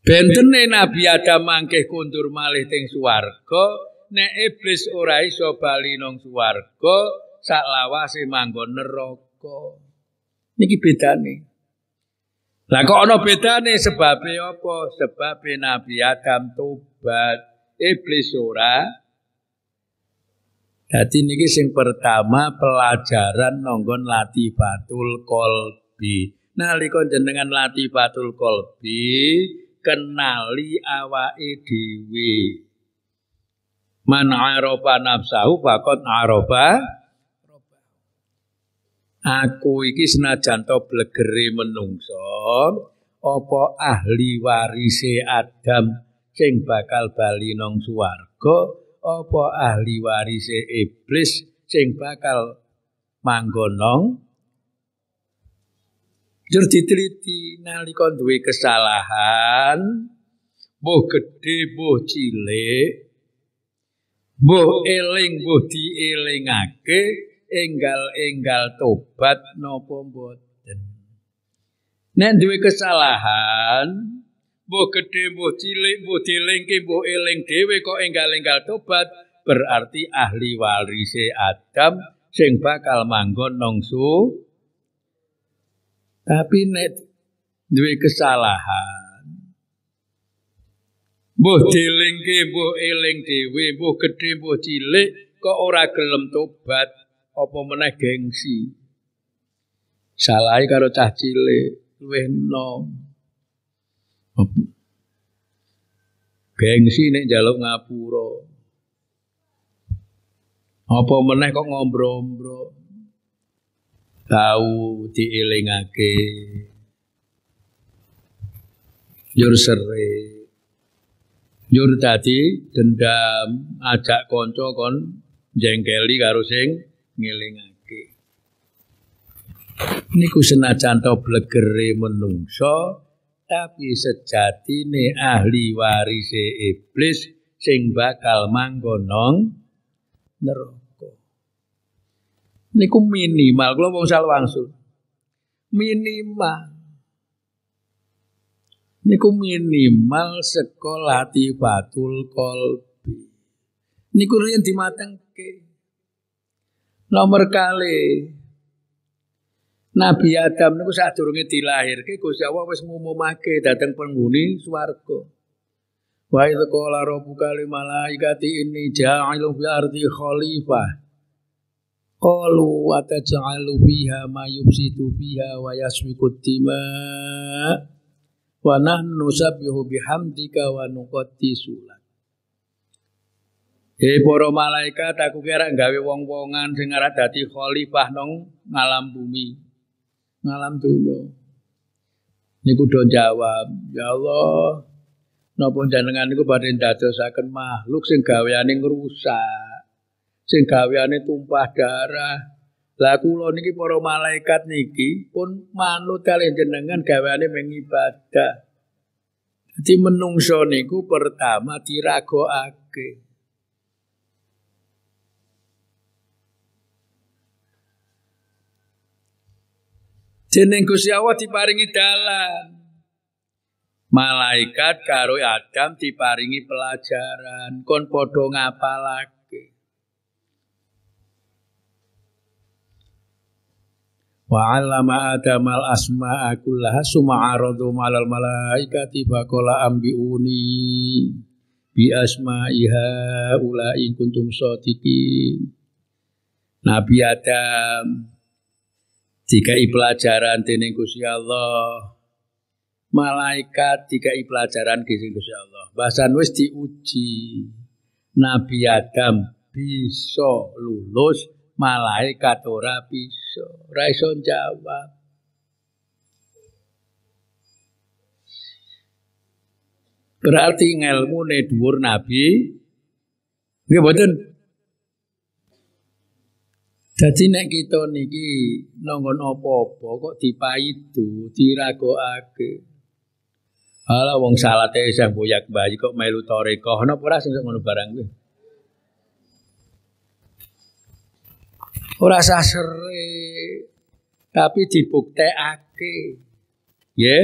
Bentene Nabi Adam mangke kundur malih teng suwarga, nek iblis ora iso bali nang swarga saklawase manggon neraka niki bedane lah kok ana bedane sebabe apa sebab Nabi Adam tobat iblis ora Dadi niki sing pertama pelajaran nonggon latifatul kolbi. Nalika jenengan latifatul kolbi kenali awake dhewe. man arofa nafsahu pakot arofa aku iki senajan to blegere menungso apa ahli warise Adam sing bakal bali nang swarga apa ahli warise iblis sing bakal manggonong jur diteliti nalika duwe kesalahan mbuh gedhe mbuh cilik Mbuh eling mbuh dielingake enggal-enggal tobat napa mboten. Nek duwe kesalahan mbuh gedhe mbuh cilik mbuh dielingke mbuh eling dhewe kok enggal-enggal tobat berarti ahli warise Adam sing bakal manggon nang Tapi nek duwe kesalahan Mbuh dilingke, mbuh eling dhewe, boh gedhe, mbuh cilik kok ora gelem tobat, apa meneh gengsi. Salahe karo cah cilik luwih nom. Gengsi nek njaluk ngapura. Apa meneh kok ngombro-ombro. Tahu dielingake. Yur sering. Nyur tadi dendam ajak konco kon jengkeli karo sing ngelingake. Niku senajan to blegere menungso tapi sejati sejatine ahli waris iblis sing bakal manggonong neraka. Niku minimal kula wong salwangsul. Minimal niku minimal sekolah tibatul kolbi niku riyen dimatengke nomor kali Nabi Adam niku sadurunge dilahirke Gusti Allah wis ngumumake datang penghuni swarga Wa idza qala rabbuka lil malaikati inni ja'ilu fil ardi khalifah Qalu ataj'alu fiha ma yufsidu fiha wa yasfiku dima' wa nahnu nusabbihu bihamdika wa nuqaddisu lak. Hei para malaikat aku kira gawe wong-wongan sing arep dadi khalifah nang ngalam bumi, ngalam donya. Niku do jawab, ya Allah, napa jenengan niku badhe dadosaken makhluk sing gaweane ngrusak, sing gaweane tumpah darah, lah kula niki para malaikat niki pun manut kalih jenengan gaweane mengibadah. Dadi menungso niku pertama diragokake. Jeneng Gusti Allah diparingi dalan. Malaikat karo Adam diparingi pelajaran kon padha ngapalake wa 'allama adama al asma'a kullaha summa 'aradu 'alal malaikati fa qala ambiuni bi asma'iha ula in kuntum shadiqin Nabi Adam i pelajaran dening Gusti Allah malaikat i pelajaran dening Gusti Allah bahasa wis diuji Nabi Adam bisa lulus malaikat ora bisa, ora iso jawab. Berarti ngelmune dhuwur nabi. Nggih mboten. Dadi nek kita niki nonggon apa-apa kok dipaidu, diragokake. Ala wong salate isih boyak bayi kok melu tarekoh napa ora sing ngono barang kuwi. Ora sasere tapi dibuktekake. ya,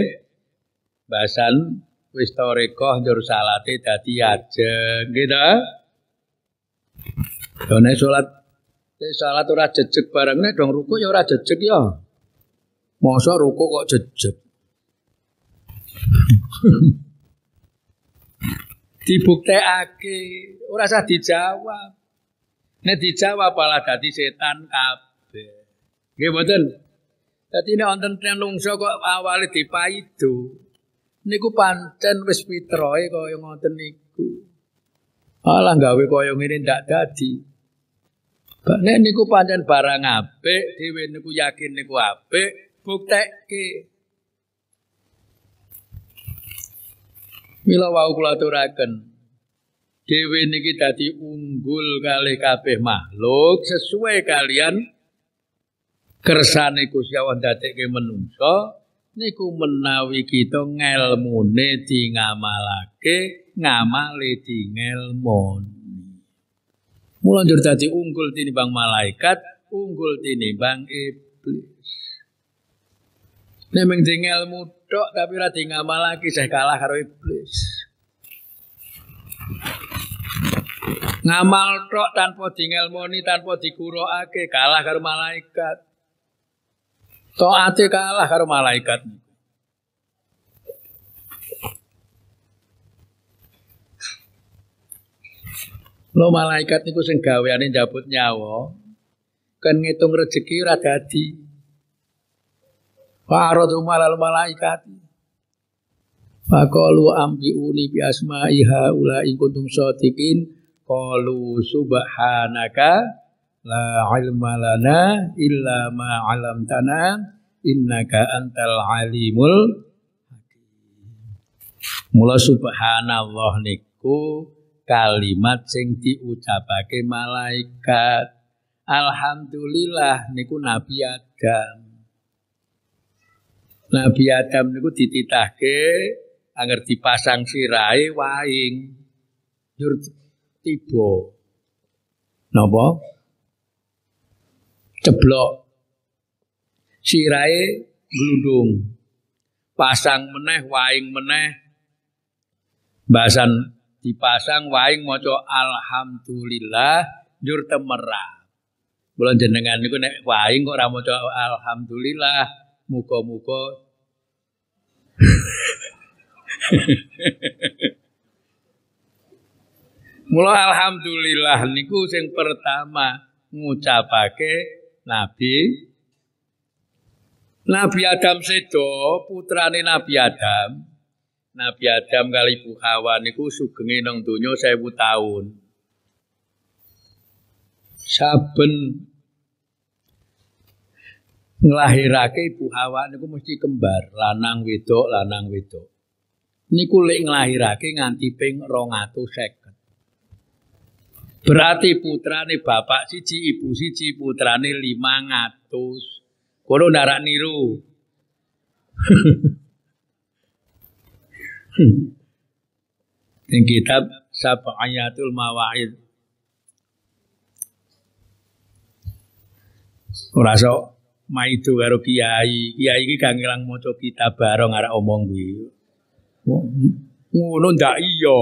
Bahasan wis tarekoh njur salate dadi ajeng, nggih ta? Dene ya salat salat ora jejeg bareng nek dong ruku ya ora jejeg ya. Masa ruku kok jejeg? Dibuktekake, ora usah dijawab. Nek dijawab malah dadi setan kabeh. Nggih mboten. Dadi nek wonten menungsa kok awale dipaido. Niku pancen wis fitrahe kaya ngoten niku. Alah gawe kaya ngene ndak dadi. Nek niku pancen barang apik, dhewe niku yakin niku apik, buktekke. Mila wau kula aturaken dhewe niki dadi unggul kali kabeh makhluk sesuai kalian kersane Gusti Allah dadekke menungso niku menawi kita ngelmune dingamalake ngamale dingelmoni mula njur dadi unggul tinimbang malaikat unggul tinimbang iblis nek mung ilmu tok tapi ra dingamalake saya kalah karo iblis Ngamal tok tanpa dingelmoni, tanpa dikuroake kalah karo malaikat. toate kalah karo malaikat. Lo malaikat niku sing gaweane njabut nyawa, kan ngitung rezeki ora dadi. Faradu malal malaikat. Faqalu uni bi iha ula in kuntum Qalu subhanaka la ilma lana illa ma 'alamtana innaka antal alimul Mula subhanallah niku kalimat sing diucapake malaikat. Alhamdulillah niku Nabi Adam. Nabi Adam niku dititahke agar dipasang sirai waing tiba. Napa? Ceblok. Sirae glundung. Pasang meneh waing meneh. Bahasan dipasang waing maca alhamdulillah jur temerah. bulan jenengan niku nek waing kok ora maca alhamdulillah, muga-muga Mula alhamdulillah niku sing pertama ngucapake Nabi Nabi Adam sedo putrane Nabi Adam Nabi Adam kali Ibu Hawa niku sugenge nang donya 1000 tahun saben nglahirake Ibu Hawa niku mesti kembar lanang wedok lanang wedok niku lek nglahirake nganti ping 200 sek Berarti putrane bapak siji, ibu siji, putrane 500. Kono ndarak niru. Ini kitab Sab'ayatul Mawa'id. Ora sok maido karo kiai. Kiai iki gak ngilang maca kitab bareng arek omong kuwi. Ngono ndak iya.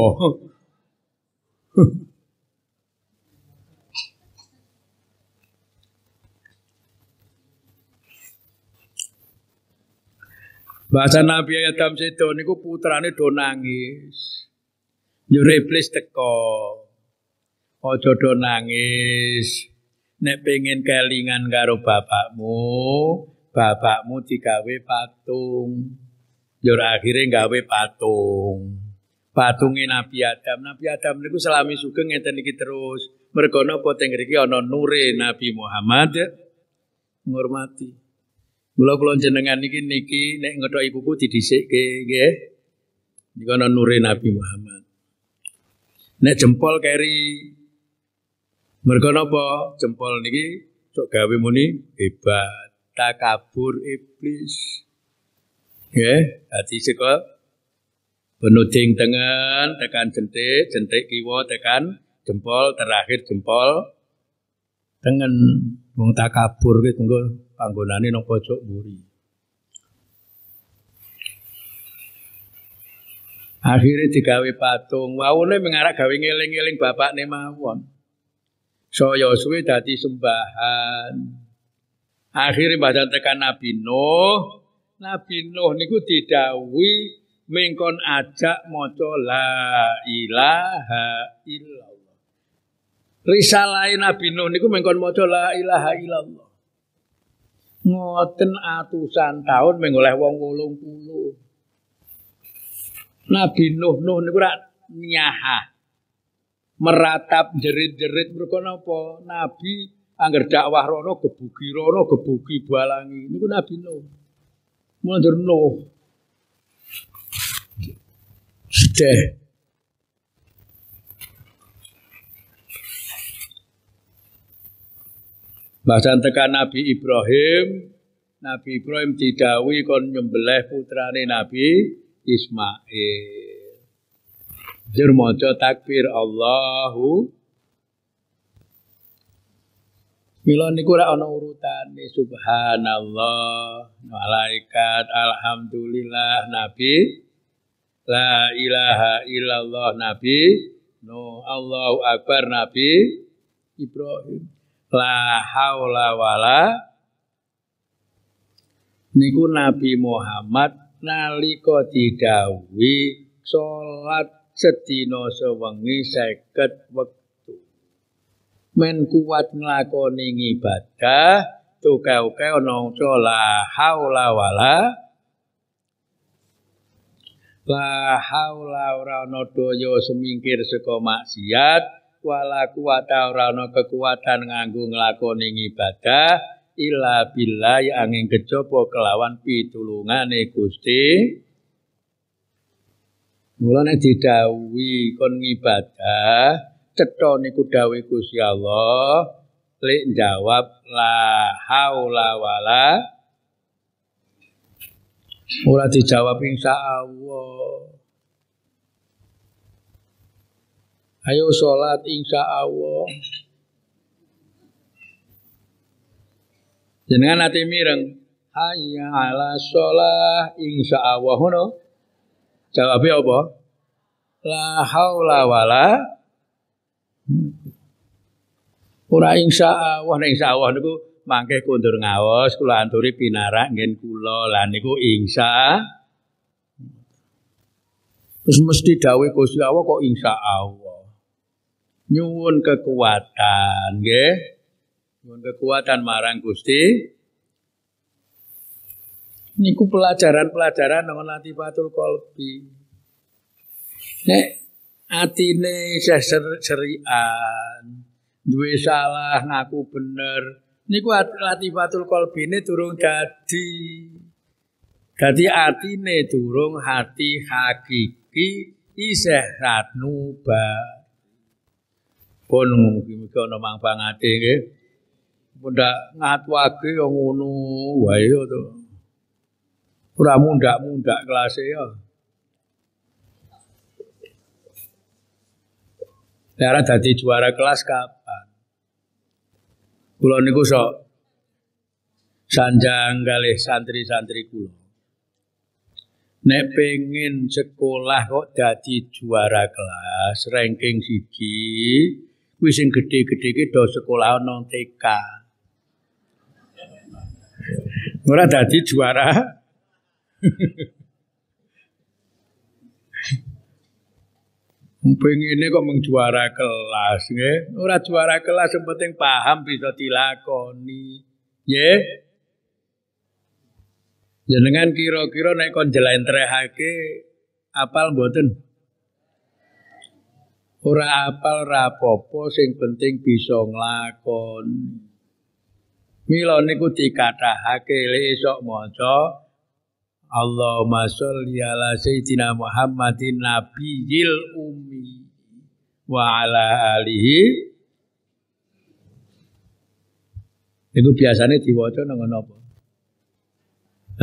Bahasa Nabi ayat dalam situ niku putrane do nangis. Nyuruh iblis teko. Ojo do nangis. Nek pengen kelingan karo bapakmu, bapakmu digawe patung. Nyuruh akhirnya gawe patung. patunge Nabi Adam. Nabi Adam niku selami sugeng ngeten iki terus. Mergo napa teng ono ana nure Nabi Muhammad ngormati Mula kula jenengan niki niki nek ngethoki ibuku didhisikke nggih. Niku ana nure Nabi Muhammad. Nek jempol keri mergo napa jempol niki sok gawe muni hebat takabur iblis. Nggih, dadi seka penuding tengen tekan jentik, jentik kiwa tekan jempol terakhir jempol tengen. Wong takabur ki tenggo panggonane nang pojok mburi. Akhirnya digawe patung, wawane mengarah gawe ngeling-eling bapakne mawon. Saya suwe dadi sembahan. Akhirnya badan tekan Nabi Nuh, Nabi Nuh niku didhawuhi mengkon ajak maca la ilaha illallah risalah Nabi Nuh niku mengkon maca la ilaha illallah. Ngoten atusan tahun menggoleh wong 80. Nabi Nuh Nuh niku rak nyaha. Meratap jerit-jerit mergo napa? Nabi angger dakwah rono gebugi rono gebugi balangi. Niku Nabi Nuh. Mundur Nuh. Sedih. Bahkan tekan Nabi Ibrahim, Nabi Ibrahim didawi kon nyembelih putrane Nabi Ismail. Jur maca takbir Allahu Mila niku ora ana urutane subhanallah, malaikat, alhamdulillah, nabi, la ilaha illallah nabi, no Allahu akbar nabi Ibrahim la haula wala niku Nabi Muhammad nalika didawi salat sedina sewengi seket wektu men kuat nglakoni ibadah tukau-kau ana la haula wala la haula ora ana daya semingkir saka maksiat wala kuwata ora ana kekuatan nganggo nglakoni ibadah illa billahi angin kejaba kelawan pitulungane Gusti Mula nek didhawuhi kon ngibadah cetha niku dawuh Gusti Allah lek jawab la haula wala ora dijawab insyaallah Ayo sholat insya Allah. Jangan nanti mireng. Hayya ala sholat insya Allah. No? Jawabnya apa? La haula wala Ora insya Allah, neng insya Allah niku mangke kundur ngawas kula anturi pinarak ngen kula lah niku insya Terus mesti dawe Gusti Allah kok insya Allah nyuwun kekuatan nggih nyuwun kekuatan marang Gusti niku pelajaran-pelajaran nang Latifatul Qalbi nek atine serian dua salah ngaku bener niku Latifatul Qalbine turun dadi dadi atine durung hati hakiki isih ratnubah pun mungkin-mungkin mugi ana manfaate nggih. ngatu ngatwake yang ngono wae to. Ora mundak muda kelas ya. Darah ya. jadi juara kelas kapan? Pulau niku sok sanjang kali santri-santri kula. Nek pengen sekolah kok jadi juara kelas ranking siji, kuwi sing gede gedhe iki do sekolah non TK. Ora dadi juara. Pengen ini kok menjuara kelas, ya? Ora juara kelas yang penting paham bisa dilakoni, ya? Jenengan kira-kira naik konjelain terakhir, apal buatan? Ora apal rapopo sing penting bisa nglakon Mila niku dikathahake le esuk maca Allahumma sholli ala sayyidina Muhammadin nabiyil ummi wa ala alihi Itu biasanya diwaca nang apa?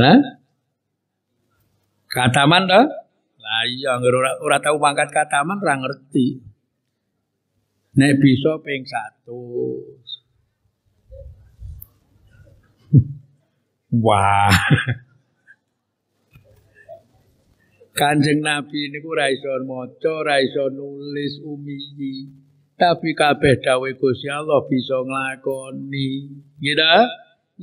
Hah? Kataman toh? Lah iya ora ora tau pangkat kataman ora ngerti. Nek bisa ping satu. Wah. Kanjeng Nabi niku ora iso maca, ora iso nulis umiyi. Tapi kabeh dawuh Gusti Allah bisa ngelakoni, Gitu?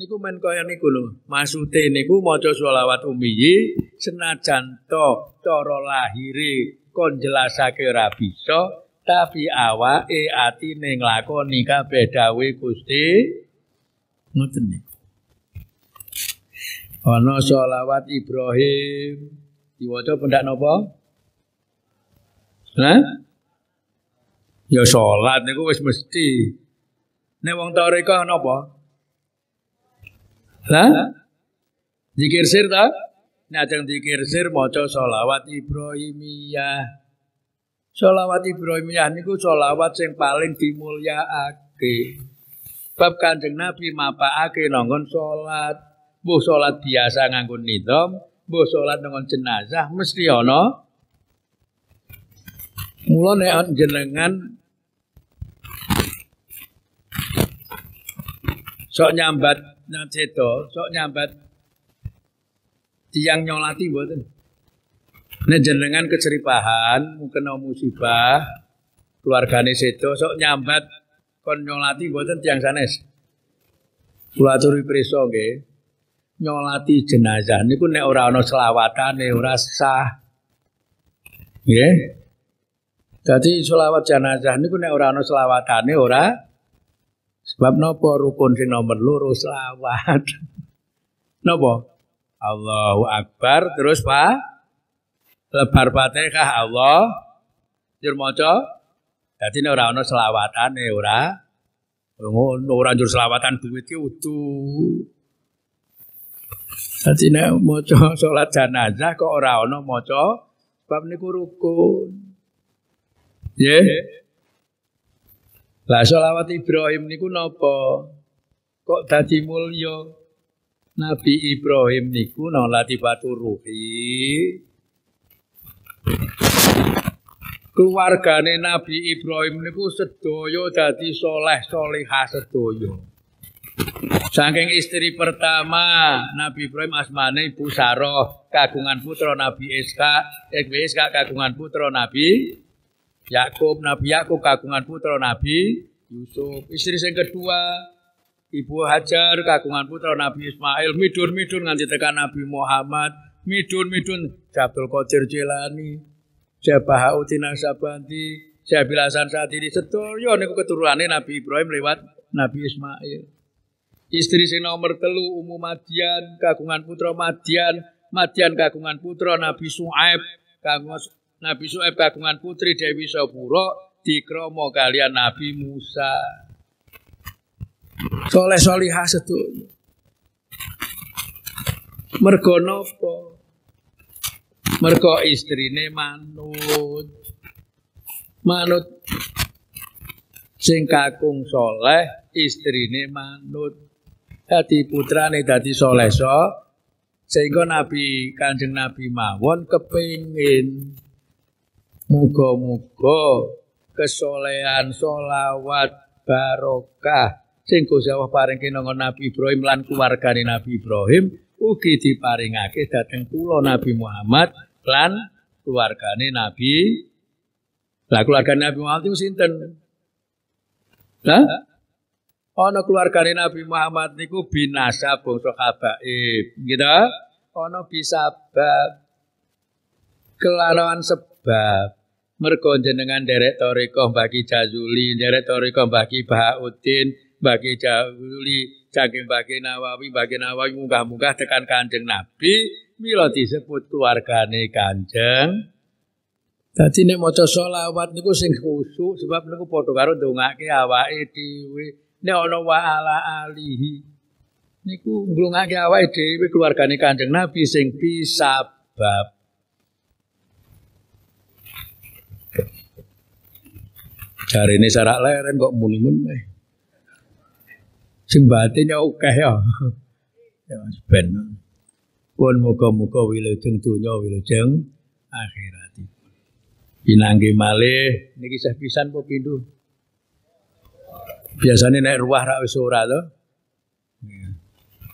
Niku men kaya niku lho. Maksude niku maca sholawat umiyi senajan to cara lahire kon jelasake ora bisa, tapi awake atine nglakoni kabeh dawuh Gusti ngoten niku. Ana sholawat Ibrahim diwaca pendak napa? Hah? Ya sholat niku wis mesti. Nek wong tarekah napa? Hah? Zikir sir ta? Nek ajeng zikir sir maca sholawat Ibrahimiyah. Sholawat Ibrahimiyah niku sholawat sing paling dimulyakake. Bab Kanjeng Nabi mapakake nanggon sholat, Mbuh sholat biasa nganggo nidom, mbuh sholat nanggon jenazah mesti ana. Mula nek jenengan sok nyambat nang sok nyambat tiang nyolati mboten. Nek jenengan keceripahan, mungkin musibah, keluargane sedo sok nyambat kon nyolati mboten tiang sanes. Kula aturi prisa nggih. Nyolati jenazah niku nek ora ana selawatane ora sah. Nggih. Dadi selawat jenazah niku nek ora ana selawatane ora sebab nopo rukun sing nomor loro selawat. Nopo. Allahu Akbar terus Pak lebar Fatihah Allah jur maca dadi nek ora ana selawatane ora ora jur selawatan duit ki wudu dadi nek maca salat jenazah kok ora ana maca bab niku rukun nggih lah selawat Ibrahim niku nopo, kok dadi mulya Nabi Ibrahim niku nolati batu ruhi keluargane Nabi Ibrahim niku sedoyo dadi soleh solehah sedoyo. Saking istri pertama Nabi Ibrahim asmane Ibu Saroh kagungan putra Nabi Iska, eh, Ibu Iska kagungan putra Nabi Yakub, Nabi Yakub kagungan putra Nabi Yusuf. Istri yang kedua Ibu Hajar kagungan putra Nabi Ismail, midun-midun nganti tekan Nabi Muhammad, midun-midun Abdul Qadir Jilani, Syekh Bahauddin sabanti Saya Bilasan saat ini yo niku keturunannya Nabi Ibrahim lewat Nabi Ismail. Istri sing nomor telu umum Madian kagungan putra Madian, Madian kagungan putra Nabi Su'aib, kagungan Nabi Su'aib kagungan putri Dewi Sabura dikromo kalian Nabi Musa. Soleh solihah sedulur. Mergo mergo istrine manut manut sing kakung istri istrine manut dadi putrane dadi soleh so sehingga nabi kanjeng nabi mawon kepingin muga-muga kesolehan solawat barokah sing Gusti Allah paringke Nabi Ibrahim lan keluargane Nabi Ibrahim ugi diparingake dhateng kula Nabi Muhammad lan keluargane Nabi. Lah keluarga Nabi Muhammad itu sinten? Lah ana keluargane Nabi Muhammad niku binasa bangsa kabaib, gitu. Ana bisabab kelawan sebab mergo jenengan derek toriko bagi jazuli derek toriko bagi bahutin, bagi jazuli saking bagi nawawi bagi nawawi munggah-munggah tekan kanjeng nabi Mila disebut keluargane Kanjeng. Dadi nek maca selawat niku sing khusyuk sebab niku padha karo ndongake awake dhewe. Nek ana wa ala alihi niku awal awake dhewe keluargane Kanjeng Nabi sing bab. Cari ini sarak leren kok muni meneh. Sing oke akeh ya. Ya ben pun muka muka wilujeng donya wilujeng akhiratipun. Pinanggi malih niki sih pisan po pindu. Biasanya naik ruah rak wis ora to. Iya.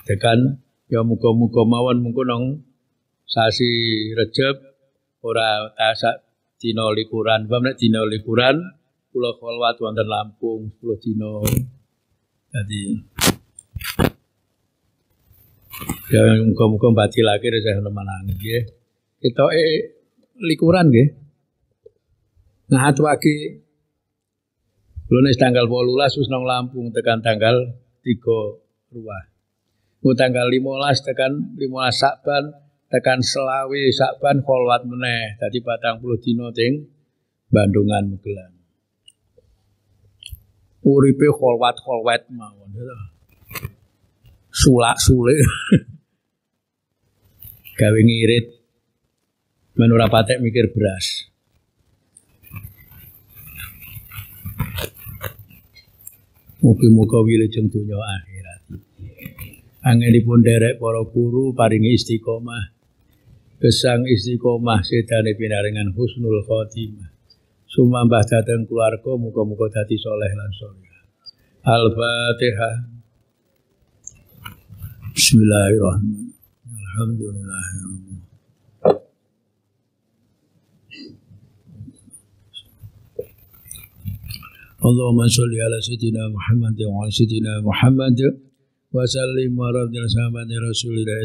Tekan ya muka-muka mawon mengko nang sasi Rejab ora asa dina likuran. Bab nek dina likuran kula kholwat wonten Lampung 10 dina. Dadi Ya muga-muga mbati lagi saya nemenan ya. kita Ketoke eh, eh, likuran ya. Nah atwaki ini tanggal bolu terus nong Lampung tekan tanggal tiga ruah. Mu tanggal limolas tekan limolas Sakban tekan Selawi Sakban Kolwat meneh tadi batang puluh dino ting Bandungan Magelang. Uripe Kolwat mau, mawon. Ya sulak sule gawe ngirit men patek mikir beras Muka-muka wilujeng dunya akhirat. Angelipun derek para guru paringi istiqomah. kesang istiqomah sedane pinaringan husnul khotimah. Sumambah dateng keluarga muka-muka dadi soleh lan soleh. Al-Fatihah. Bismillahirrahmanirrahim. Alhamdulillah. Allahumma sholli ala sayyidina Muhammad wa ala sayyidina Muhammad wa sallim wa rabbil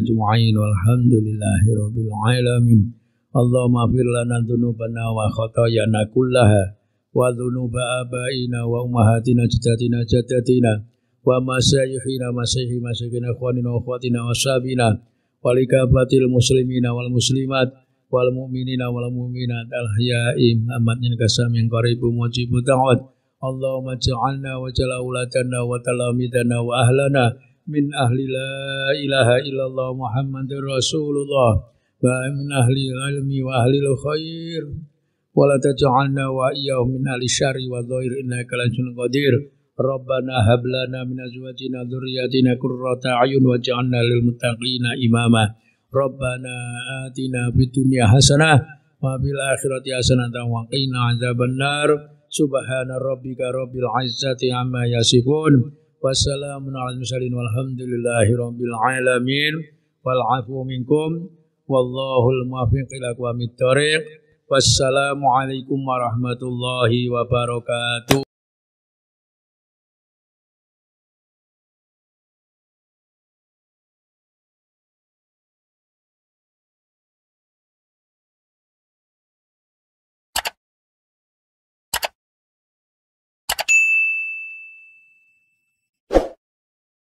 walhamdulillahi rabbil alamin. Allahumma fir lana dhunubana wa khotoyana kullaha wa dhunuba abaina wa ummahatina jadatina jadatina wa masayikhina masayikhi masayikhina khuanina wa khuatina wa sahabina wa likabatil muslimina wal muslimat wal mu'minina wal mu'minat al-hiya'i amat min kasam yang karibu mujibu ta'ud Allahumma ja'alna wa ja'ala wa talamidana wa ahlana min ahli la ilaha illallah muhammadur rasulullah wa min ahli ilmi wa ahli khair wa la taj'alna wa iya min ahli syari wa zahir innaka lajun qadir Rabbana hab lana min azwajina dzurriyyatina qurrata a'yun waj'alna lil muttaqina imama. Rabbana atina fid dunya hasanah wa fil akhirati hasanah wa qina azabannar. Subhana rabbika rabbil izzati amma yasifun. Wassalamun ala mursalin walhamdulillahi rabbil alamin. Wal afu minkum wallahul muwaffiq ila aqwamit thoriq. alaikum warahmatullahi wabarakatuh.